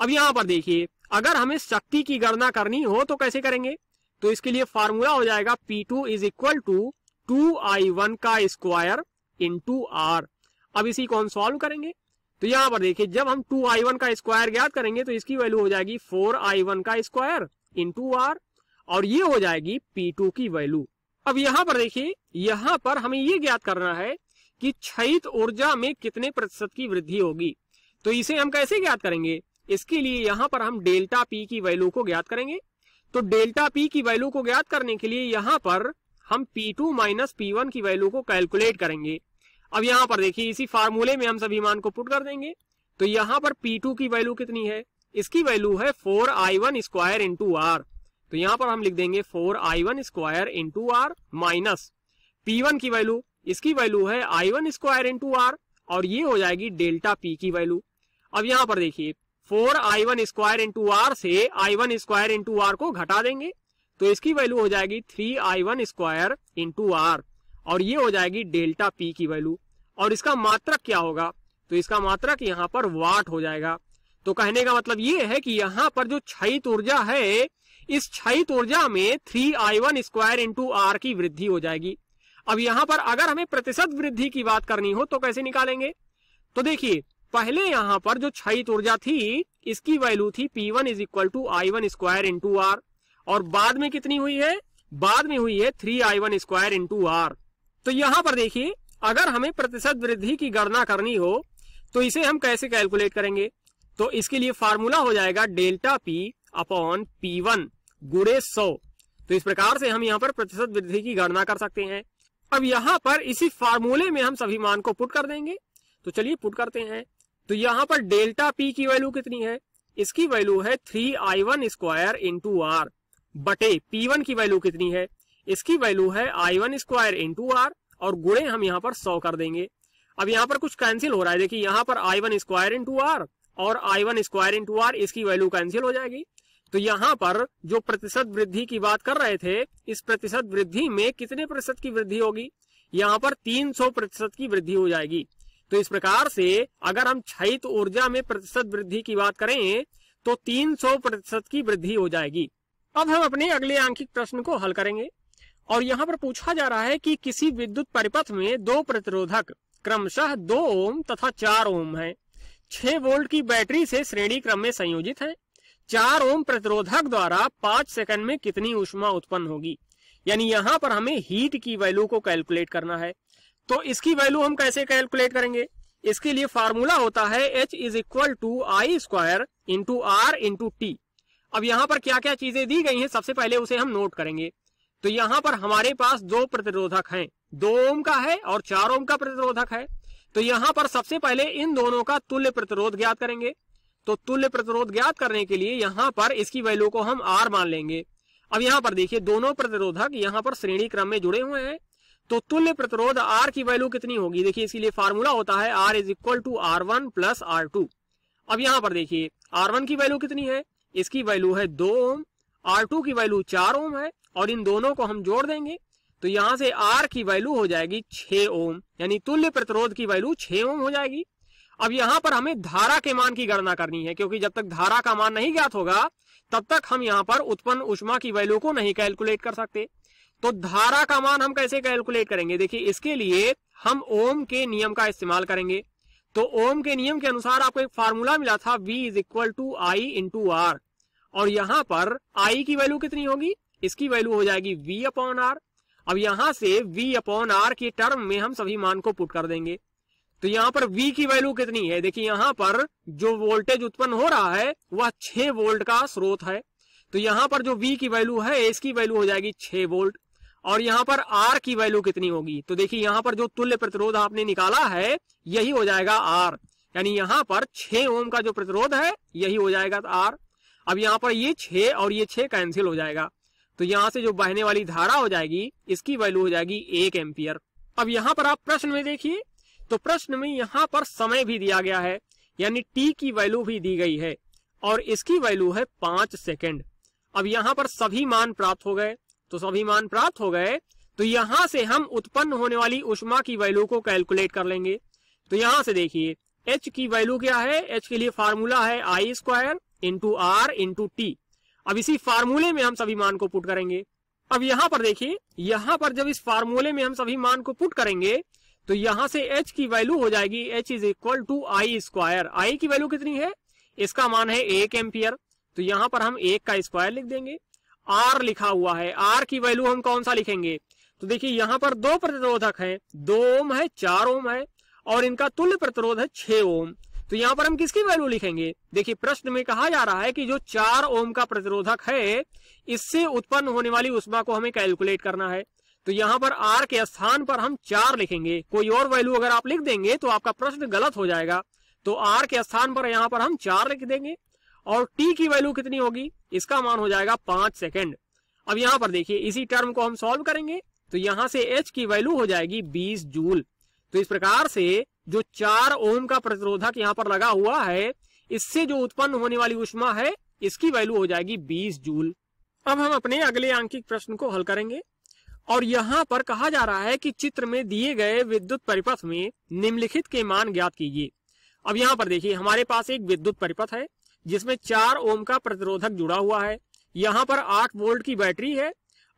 अब यहाँ पर देखिए अगर हमें शक्ति की गणना करनी हो तो कैसे करेंगे तो इसके लिए फार्मूला हो जाएगा P two is equal to two I one का स्क्वायर इंटू आर अब इसी को हम सॉल्व करेंगे तो यहां पर देखिए जब हम टू आई वन का स्क्वायर ज्ञात करेंगे तो इसकी वैल्यू हो जाएगी फोर आई वन का स्क्वायर इन टू आर और ये हो जाएगी पी टू की वैल्यू अब यहां पर देखिए यहां पर हमें ये ज्ञात करना है कि क्षयित ऊर्जा में कितने प्रतिशत की वृद्धि होगी तो इसे हम कैसे ज्ञात करेंगे इसके लिए यहां पर हम डेल्टा पी की वैल्यू को ज्ञात करेंगे तो डेल्टा पी की वैल्यू को ज्ञात करने के लिए यहां पर हम P two minus P one की वैल्यू को कैलकुलेट करेंगे अब यहां पर देखिए इसी फार्मूले में हम सभी मान को पुट कर देंगे तो यहां पर टू की वैल्यू कितनी है इसकी वैल्यू है four I one square into R तो यहां पर हम लिख देंगे four I one square into R minus P one की वैल्यू इसकी वैल्यू है I one square into R और ये हो जाएगी डेल्टा पी की वैल्यू अब यहां पर देखिए four I one square into R से I one square into R को घटा देंगे तो इसकी वैल्यू हो जाएगी three I one square into R और ये हो जाएगी डेल्टा पी की वैल्यू और इसका मात्रक क्या होगा तो इसका मात्रक यहाँ पर वाट हो जाएगा तो कहने का मतलब ये है कि यहाँ पर जो क्षयित ऊर्जा है इस क्षयित ऊर्जा में three I one square into R की वृद्धि हो जाएगी अब यहाँ पर अगर हमें प्रतिशत वृद्धि की बात करनी हो तो कैसे निकालेंगे तो देखिए पहले यहाँ पर जो क्षयित ऊर्जा थी इसकी वैल्यू थी P one is equal to I one square into R और बाद में कितनी हुई है बाद में हुई है three I one square into R तो यहां पर देखिए अगर हमें प्रतिशत वृद्धि की गणना करनी हो तो इसे हम कैसे कैलकुलेट करेंगे तो इसके लिए फार्मूला हो जाएगा delta P upon P one गुड़े सौ तो इस प्रकार से हम यहाँ पर प्रतिशत वृद्धि की गणना कर सकते हैं अब यहाँ पर इसी फार्मूले में हम सभी मान को पुट कर देंगे तो चलिए पुट करते हैं तो यहाँ पर डेल्टा पी की वैल्यू कितनी है इसकी वैल्यू है three I one square into R बटे पी वन की वैल्यू कितनी है इसकी वैल्यू है I one square into R और गुड़े हम यहाँ पर सौ कर देंगे अब यहाँ पर कुछ कैंसिल हो रहा है देखिए यहाँ पर I one square into R और I one square into R इसकी वैल्यू कैंसिल हो जाएगी तो यहाँ पर जो प्रतिशत वृद्धि की बात कर रहे थे इस प्रतिशत वृद्धि में कितने प्रतिशत की वृद्धि होगी यहाँ पर सौ प्रतिशत की वृद्धि हो जाएगी तो इस प्रकार से अगर हम क्षयित ऊर्जा में प्रतिशत वृद्धि की बात करें तो 300 प्रतिशत की वृद्धि हो जाएगी अब हम अपने अगले आंकिक प्रश्न को हल करेंगे और यहाँ पर पूछा जा रहा है कि किसी विद्युत परिपथ में दो प्रतिरोधक क्रमशः दो ओम तथा चार ओम है छह वोल्ट की बैटरी से श्रेणी क्रम में संयोजित है चार ओम प्रतिरोधक द्वारा पांच सेकंड में कितनी ऊष्मा उत्पन्न होगी यानी यहाँ पर हमें हीट की वैल्यू को कैलकुलेट करना है तो इसकी वैल्यू हम कैसे कैलकुलेट करेंगे इसके लिए फार्मूला होता है H is equal to I square into R into T अब यहाँ पर क्या क्या चीजें दी गई हैं सबसे पहले उसे हम नोट करेंगे तो यहाँ पर हमारे पास दो प्रतिरोधक हैं दो ओम का है और चार ओम का प्रतिरोधक है तो यहाँ पर सबसे पहले इन दोनों का तुल्य प्रतिरोध ज्ञात करेंगे तो तुल्य प्रतिरोध ज्ञात करने के लिए यहाँ पर इसकी वैल्यू को हम आर मान लेंगे अब यहाँ पर देखिए दोनों प्रतिरोधक यहाँ पर श्रेणी क्रम में जुड़े हुए हैं तो तुल्य प्रतिरोध आर की वैल्यू कितनी होगी देखिए इसके लिए फार्मूला होता है R is equal to R one plus R two अब यहाँ पर देखिए आर वन की वैल्यू कितनी है इसकी वैल्यू है दो ओम आर टू की वैल्यू चार ओम है और इन दोनों को हम जोड़ देंगे तो यहां से आर की वैल्यू हो जाएगी छह ओम यानी तुल्य प्रतिरोध की वैल्यू छह ओम हो जाएगी अब यहां पर हमें धारा के मान की गणना करनी है क्योंकि जब तक धारा का मान नहीं ज्ञात होगा तब तक हम यहां पर उत्पन्न उष्मा की वैल्यू को नहीं कैलकुलेट कर सकते तो धारा का मान हम कैसे कैलकुलेट करेंगे देखिए इसके लिए हम ओम के नियम का इस्तेमाल करेंगे तो ओम के नियम के अनुसार आपको एक फार्मूला मिला था V is equal to I into R और यहां पर आई की वैल्यू कितनी होगी इसकी वैल्यू हो जाएगी वी अपॉन आर अब यहां से वी अपॉन आर के टर्म में हम सभी मान को पुट कर देंगे तो यहां पर V की वैल्यू कितनी है देखिए यहां पर जो वोल्टेज उत्पन्न हो रहा है वह 6 वोल्ट का स्रोत है तो यहां पर जो V की वैल्यू है इसकी वैल्यू हो जाएगी 6 वोल्ट और यहां पर R की वैल्यू कितनी होगी तो देखिए यहां पर जो तुल्य प्रतिरोध आपने निकाला है यही हो जाएगा R यानी यहां पर 6 ओम का जो प्रतिरोध है यही हो जाएगा आर अब यहाँ पर ये छे और ये छे कैंसिल हो जाएगा तो यहाँ से जो बहने वाली धारा हो जाएगी इसकी वैल्यू हो जाएगी एक एम्पियर अब यहाँ पर आप प्रश्न में देखिए तो प्रश्न में यहाँ पर समय भी दिया गया है यानी टी की वैल्यू भी दी गई है और इसकी वैल्यू है पांच सेकेंड अब यहाँ पर सभी मान प्राप्त हो गए तो सभी मान प्राप्त हो गए तो यहाँ से हम उत्पन्न होने वाली उष्मा की वैल्यू को कैलकुलेट कर लेंगे तो यहाँ से देखिए एच की वैल्यू क्या है एच के लिए फार्मूला है I square into R into T अब इसी फार्मूले में हम सभी मान को पुट करेंगे अब यहां पर देखिए यहां पर जब इस फार्मूले में हम सभी मान को पुट करेंगे तो यहां से h की वैल्यू हो जाएगी h is equal to I square I की वैल्यू कितनी है इसका मान है एक एम्पियर तो यहां पर हम एक का स्क्वायर लिख देंगे आर लिखा हुआ है आर की वैल्यू हम कौन सा लिखेंगे तो देखिए यहां पर दो प्रतिरोधक हैं दो ओम है चार ओम है और इनका तुल्य प्रतिरोध है छह ओम तो यहाँ पर हम किसकी वैल्यू लिखेंगे देखिए प्रश्न में कहा जा रहा है कि जो चार ओम का प्रतिरोधक है इससे उत्पन्न होने वाली उष्मा को हमें कैलकुलेट करना है तो यहाँ पर आर के स्थान पर हम चार लिखेंगे कोई और वैल्यू अगर आप लिख देंगे तो आपका प्रश्न गलत हो जाएगा तो आर के स्थान पर यहाँ पर हम चार लिख देंगे और टी की वैल्यू कितनी होगी इसका मान हो जाएगा पांच सेकेंड अब यहाँ पर देखिए इसी टर्म को हम सोल्व करेंगे तो यहाँ से एच की वैल्यू हो जाएगी बीस जूल तो इस प्रकार से जो चार ओम का प्रतिरोधक यहाँ पर लगा हुआ है इससे जो उत्पन्न होने वाली उष्मा है इसकी वैल्यू हो जाएगी बीस जूल अब हम अपने अगले आंकिक प्रश्न को हल करेंगे और यहाँ पर कहा जा रहा है कि चित्र में दिए गए विद्युत परिपथ में निम्नलिखित के मान ज्ञात कीजिए अब यहाँ पर देखिए हमारे पास एक विद्युत परिपथ है जिसमें चार ओम का प्रतिरोधक जुड़ा हुआ है यहाँ पर आठ वोल्ट की बैटरी है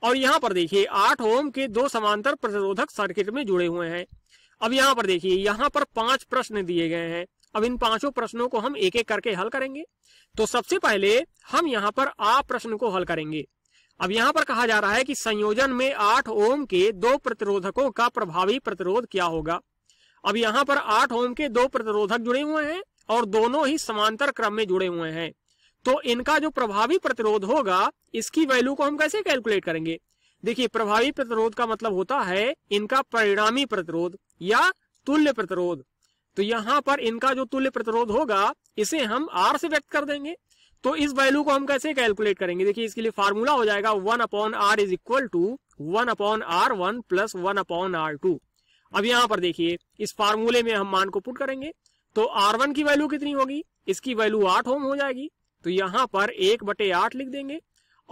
और यहाँ पर देखिए आठ ओम के दो समांतर प्रतिरोधक सर्किट में जुड़े हुए हैं अब यहाँ पर देखिए यहाँ पर पांच प्रश्न दिए गए हैं अब इन पांचों प्रश्नों को हम एक एक करके हल करेंगे तो सबसे पहले हम यहाँ पर आ प्रश्न को हल करेंगे अब यहाँ पर कहा जा रहा है कि संयोजन में आठ ओम के दो प्रतिरोधकों का प्रभावी प्रतिरोध क्या होगा अब यहाँ पर आठ ओम के दो प्रतिरोधक जुड़े हुए हैं और दोनों ही समांतर क्रम में जुड़े हुए हैं तो इनका जो प्रभावी प्रतिरोध होगा इसकी वैल्यू को हम कैसे कैलकुलेट करेंगे देखिए प्रभावी प्रतिरोध का मतलब होता है इनका परिणामी प्रतिरोध या तुल्य प्रतिरोध तो यहाँ पर इनका जो तुल्य प्रतिरोध होगा इसे हम आर से व्यक्त कर देंगे तो इस वैल्यू को हम कैसे कैलकुलेट करेंगे देखिए इसके लिए फार्मूला हो जाएगा one upon R is equal to one upon R one plus one upon R two अब यहाँ पर देखिए इस फार्मूले में हम मान को पुट करेंगे तो आर वन की वैल्यू कितनी होगी इसकी वैल्यू आठ ओम हो जाएगी तो यहाँ पर एक बटे आठ लिख देंगे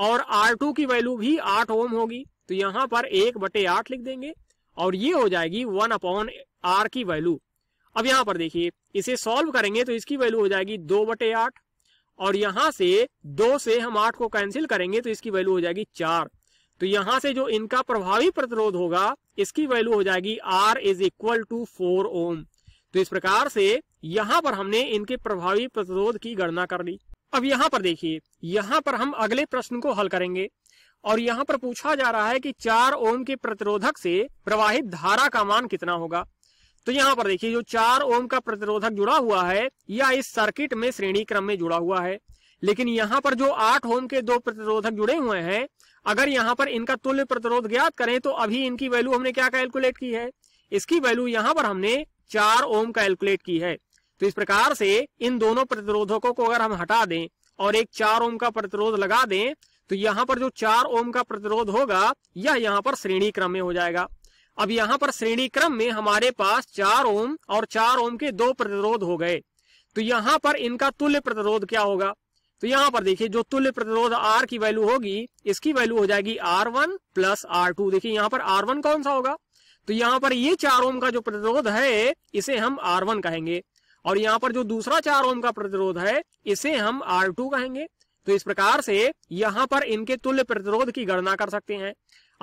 और आर टू की वैल्यू भी आठ ओम होगी तो यहां पर एक बटे आठ लिख देंगे और ये हो जाएगी वन अपॉन आर की वैल्यू अब यहां पर देखिए इसे सॉल्व करेंगे तो इसकी वैल्यू हो जाएगी दो बटे आठ और यहां से दो से हम आठ को कैंसिल करेंगे तो इसकी वैल्यू हो जाएगी चार तो यहां से जो इनका प्रभावी प्रतिरोध होगा इसकी वैल्यू हो जाएगी R is equal to four ohm तो इस प्रकार से यहां पर हमने इनके प्रभावी प्रतिरोध की गणना कर ली अब यहां पर देखिए यहां पर हम अगले प्रश्न को हल करेंगे और यहाँ पर पूछा जा रहा है कि चार ओम के प्रतिरोधक से प्रवाहित धारा का मान कितना होगा तो यहाँ पर देखिए जो चार ओम का प्रतिरोधक जुड़ा हुआ है या इस सर्किट में श्रेणी क्रम में जुड़ा हुआ है लेकिन यहाँ पर जो आठ ओम के दो प्रतिरोधक जुड़े हुए हैं अगर यहाँ पर इनका तुल्य प्रतिरोध ज्ञात करें तो अभी इनकी वैल्यू हमने क्या कैलकुलेट की है इसकी वैल्यू यहाँ पर हमने चार ओम कैलकुलेट की है तो इस प्रकार से इन दोनों प्रतिरोधकों को अगर हम हटा दें और एक चार ओम का प्रतिरोध लगा दें तो यहाँ पर जो चार ओम का प्रतिरोध होगा यह यहाँ पर श्रेणी क्रम में हो जाएगा अब यहाँ पर श्रेणी क्रम में हमारे पास चार ओम और चार ओम के दो प्रतिरोध हो गए तो यहाँ पर इनका तुल्य प्रतिरोध क्या होगा तो यहाँ पर देखिए जो तुल्य प्रतिरोध R की वैल्यू होगी इसकी वैल्यू हो जाएगी R1 वन प्लस आर देखिए यहाँ पर R1 कौन सा होगा तो यहाँ पर ये चार ओम का जो प्रतिरोध है इसे हम R1 कहेंगे और यहाँ पर जो दूसरा चार ओम का प्रतिरोध है इसे हम आर टू कहेंगे तो इस प्रकार से यहाँ पर इनके तुल्य प्रतिरोध की गणना कर सकते हैं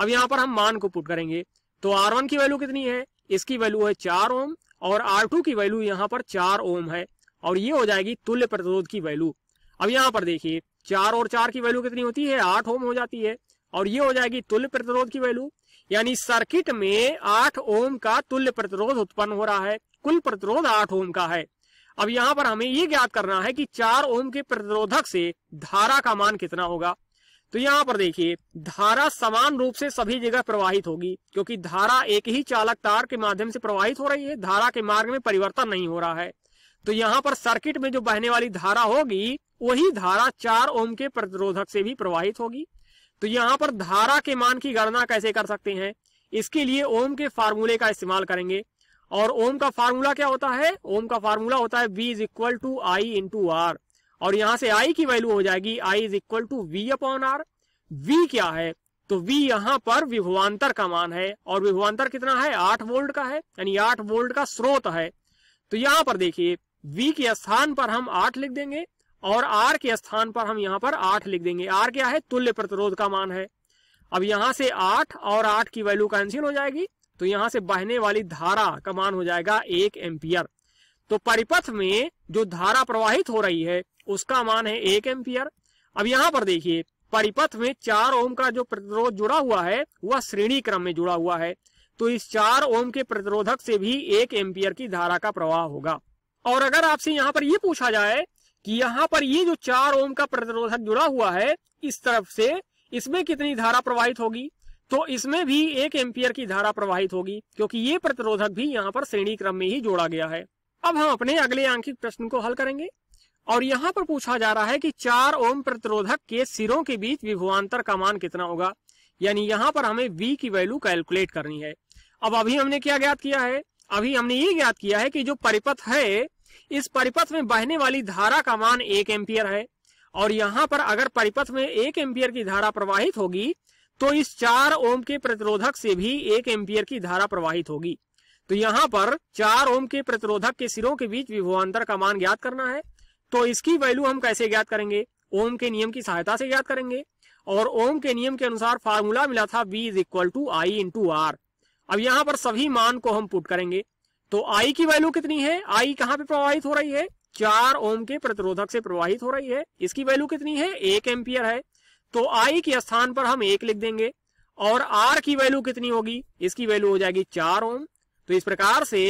अब यहाँ पर हम मान को पुट करेंगे तो आर वन की वैल्यू कितनी है इसकी वैल्यू है चार ओम और आर टू की वैल्यू यहाँ पर चार ओम है और ये हो जाएगी तुल्य प्रतिरोध की वैल्यू अब यहाँ पर देखिए चार और चार की वैल्यू कितनी होती है आठ ओम हो जाती है और ये हो जाएगी तुल्य प्रतिरोध की वैल्यू यानी सर्किट में आठ ओम का तुल्य प्रतिरोध उत्पन्न हो रहा है कुल प्रतिरोध आठ ओम का है अब यहाँ पर हमें ये ज्ञात करना है कि चार ओम के प्रतिरोधक से धारा का मान कितना होगा तो यहाँ पर देखिए धारा समान रूप से सभी जगह प्रवाहित होगी क्योंकि धारा एक ही चालक तार के माध्यम से प्रवाहित हो रही है धारा के मार्ग में परिवर्तन नहीं हो रहा है तो यहाँ पर सर्किट में जो बहने वाली धारा होगी वही धारा चार ओम के प्रतिरोधक से भी प्रवाहित होगी तो यहां पर धारा के मान की गणना कैसे कर सकते हैं इसके लिए ओम के फार्मूले का इस्तेमाल करेंगे और ओम का फार्मूला क्या होता है ओम का फार्मूला होता है V is equal to I into R और यहां से आई की वैल्यू हो जाएगी I is equal to V upon R V क्या है तो वी यहां पर विभवान्तर का मान है और विभवान्तर कितना है आठ वोल्ट का है यानी आठ वोल्ट का स्रोत है तो यहां पर देखिए वी के स्थान पर हम आठ लिख देंगे और आर के स्थान पर हम यहाँ पर आठ लिख देंगे आर क्या है तुल्य प्रतिरोध का मान है अब यहाँ से आठ और आठ की वैल्यू कैंसिल हो जाएगी तो यहाँ से बहने वाली धारा का मान हो जाएगा एक एम्पियर तो परिपथ में जो धारा प्रवाहित हो रही है उसका मान है एक एम्पियर अब यहाँ पर देखिए परिपथ में चार ओम का जो प्रतिरोध जुड़ा हुआ है वह श्रेणी क्रम में जुड़ा हुआ है तो इस चार ओम के प्रतिरोधक से भी एक एम्पियर की धारा का प्रवाह होगा और अगर आपसे यहाँ पर यह पूछा जाए कि यहाँ पर ये जो चार ओम का प्रतिरोधक जुड़ा हुआ है इस तरफ से इसमें कितनी धारा प्रवाहित होगी तो इसमें भी एक एम्पियर की धारा प्रवाहित होगी क्योंकि ये प्रतिरोधक भी यहाँ पर श्रेणी क्रम में ही जोड़ा गया है अब हम अपने अगले आंकिक प्रश्न को हल करेंगे और यहाँ पर पूछा जा रहा है कि चार ओम प्रतिरोधक के सिरों के बीच विभुआंतर का मान कितना होगा यानी यहाँ पर हमें वी की वैल्यू कैलकुलेट करनी है अब अभी हमने क्या ज्ञात किया है अभी हमने ये ज्ञात किया है कि जो परिपथ है इस परिपथ में बहने वाली धारा का मान एक एम्पियर है और यहाँ पर अगर परिपथ में एक एम्पियर की धारा प्रवाहित होगी तो इस चार ओम के प्रतिरोधक से भी एक एम्पियर की धारा प्रवाहित होगी तो यहाँ पर चार ओम के प्रतिरोधक के सिरों के बीच विभवान्तर का मान ज्ञात करना है तो इसकी वैल्यू हम कैसे ज्ञात करेंगे ओम के नियम की सहायता से ज्ञात करेंगे और ओम के नियम के अनुसार फार्मूला मिला था B is equal to I into R अब यहाँ पर सभी मान को हम पुट करेंगे तो आई की वैल्यू कितनी है आई कहाँ पे प्रवाहित हो रही है चार ओम के प्रतिरोधक से प्रवाहित हो रही है इसकी वैल्यू कितनी है एक एम्पियर है तो आई के स्थान पर हम एक लिख देंगे और आर की वैल्यू कितनी होगी इसकी वैल्यू हो जाएगी चार ओम तो इस प्रकार से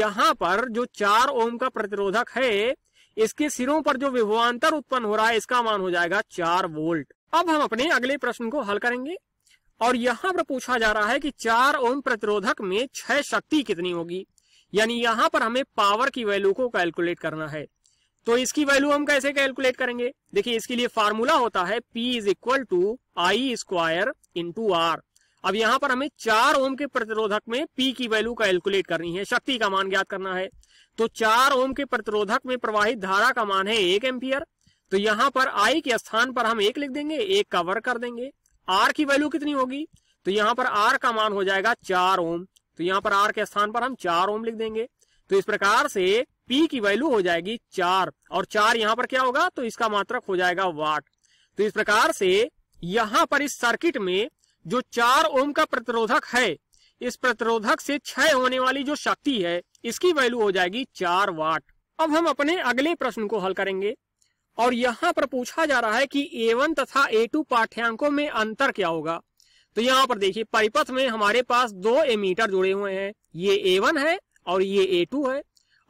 यहां पर जो चार ओम का प्रतिरोधक है इसके सिरों पर जो विभवान्तर उत्पन्न हो रहा है इसका मान हो जाएगा चार वोल्ट अब हम अपने अगले प्रश्न को हल करेंगे और यहां पर पूछा जा रहा है कि चार ओम प्रतिरोधक में छह शक्ति कितनी होगी यानी यहां पर हमें पावर की वैल्यू को कैलकुलेट करना है तो इसकी वैल्यू हम कैसे कैलकुलेट करेंगे देखिए इसके लिए फार्मूला होता है P is equal to I square into R अब यहां पर हमें चार ओम के प्रतिरोधक में P की वैल्यू कैलकुलेट करनी है शक्ति का मान ज्ञात करना है तो चार ओम के प्रतिरोधक में प्रवाहित धारा का मान है एक एम्पियर तो यहां पर आई के स्थान पर हम एक लिख देंगे एक का वर्ग कर देंगे आर की वैल्यू कितनी होगी तो यहां पर आर का मान हो जाएगा चार ओम तो यहां पर आर के स्थान पर हम चार ओम लिख देंगे तो इस प्रकार से पी की वैल्यू हो जाएगी चार और चार यहां पर क्या होगा तो इसका मात्रक हो जाएगा वाट तो इस प्रकार से यहां पर इस सर्किट में जो चार ओम का प्रतिरोधक है इस प्रतिरोधक से क्षय होने वाली जो शक्ति है इसकी वैल्यू हो जाएगी चार वाट अब हम अपने अगले प्रश्न को हल करेंगे और यहाँ पर पूछा जा रहा है कि A1 तथा A2 पाठ्यांकों में अंतर क्या होगा तो यहाँ पर देखिए परिपथ में हमारे पास दो एमीटर जुड़े हुए हैं ये ए वन है और ये ए टू है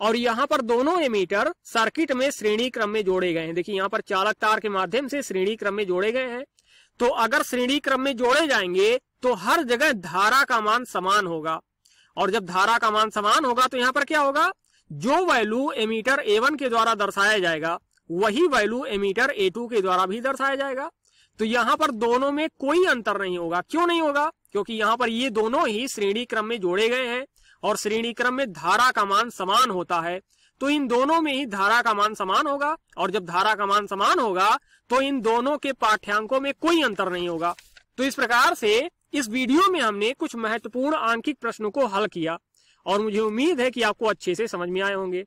और यहाँ पर दोनों एमीटर सर्किट में श्रेणी क्रम में जोड़े गए हैं देखिए यहाँ पर चालक तार के माध्यम से श्रेणी क्रम में जोड़े गए हैं तो अगर श्रेणी क्रम में जोड़े जाएंगे तो हर जगह धारा का मान समान होगा और जब धारा का मान समान होगा तो यहाँ पर क्या होगा जो वैल्यू एमीटर ए के द्वारा दर्शाया जाएगा वही वैल्यू एमीटर ए के द्वारा भी दर्शाया जाएगा तो यहां पर दोनों में कोई अंतर नहीं होगा क्यों नहीं होगा क्योंकि यहां पर ये दोनों ही श्रेणी क्रम में जोड़े गए हैं और श्रेणी क्रम में धारा का मान समान होता है तो इन दोनों में ही धारा का मान समान होगा और जब धारा का मान समान होगा तो इन दोनों के पाठ्यांकों में कोई अंतर नहीं होगा तो इस प्रकार से इस वीडियो में हमने कुछ महत्वपूर्ण आंकिक प्रश्नों को हल किया और मुझे उम्मीद है कि आपको अच्छे से समझ में आए होंगे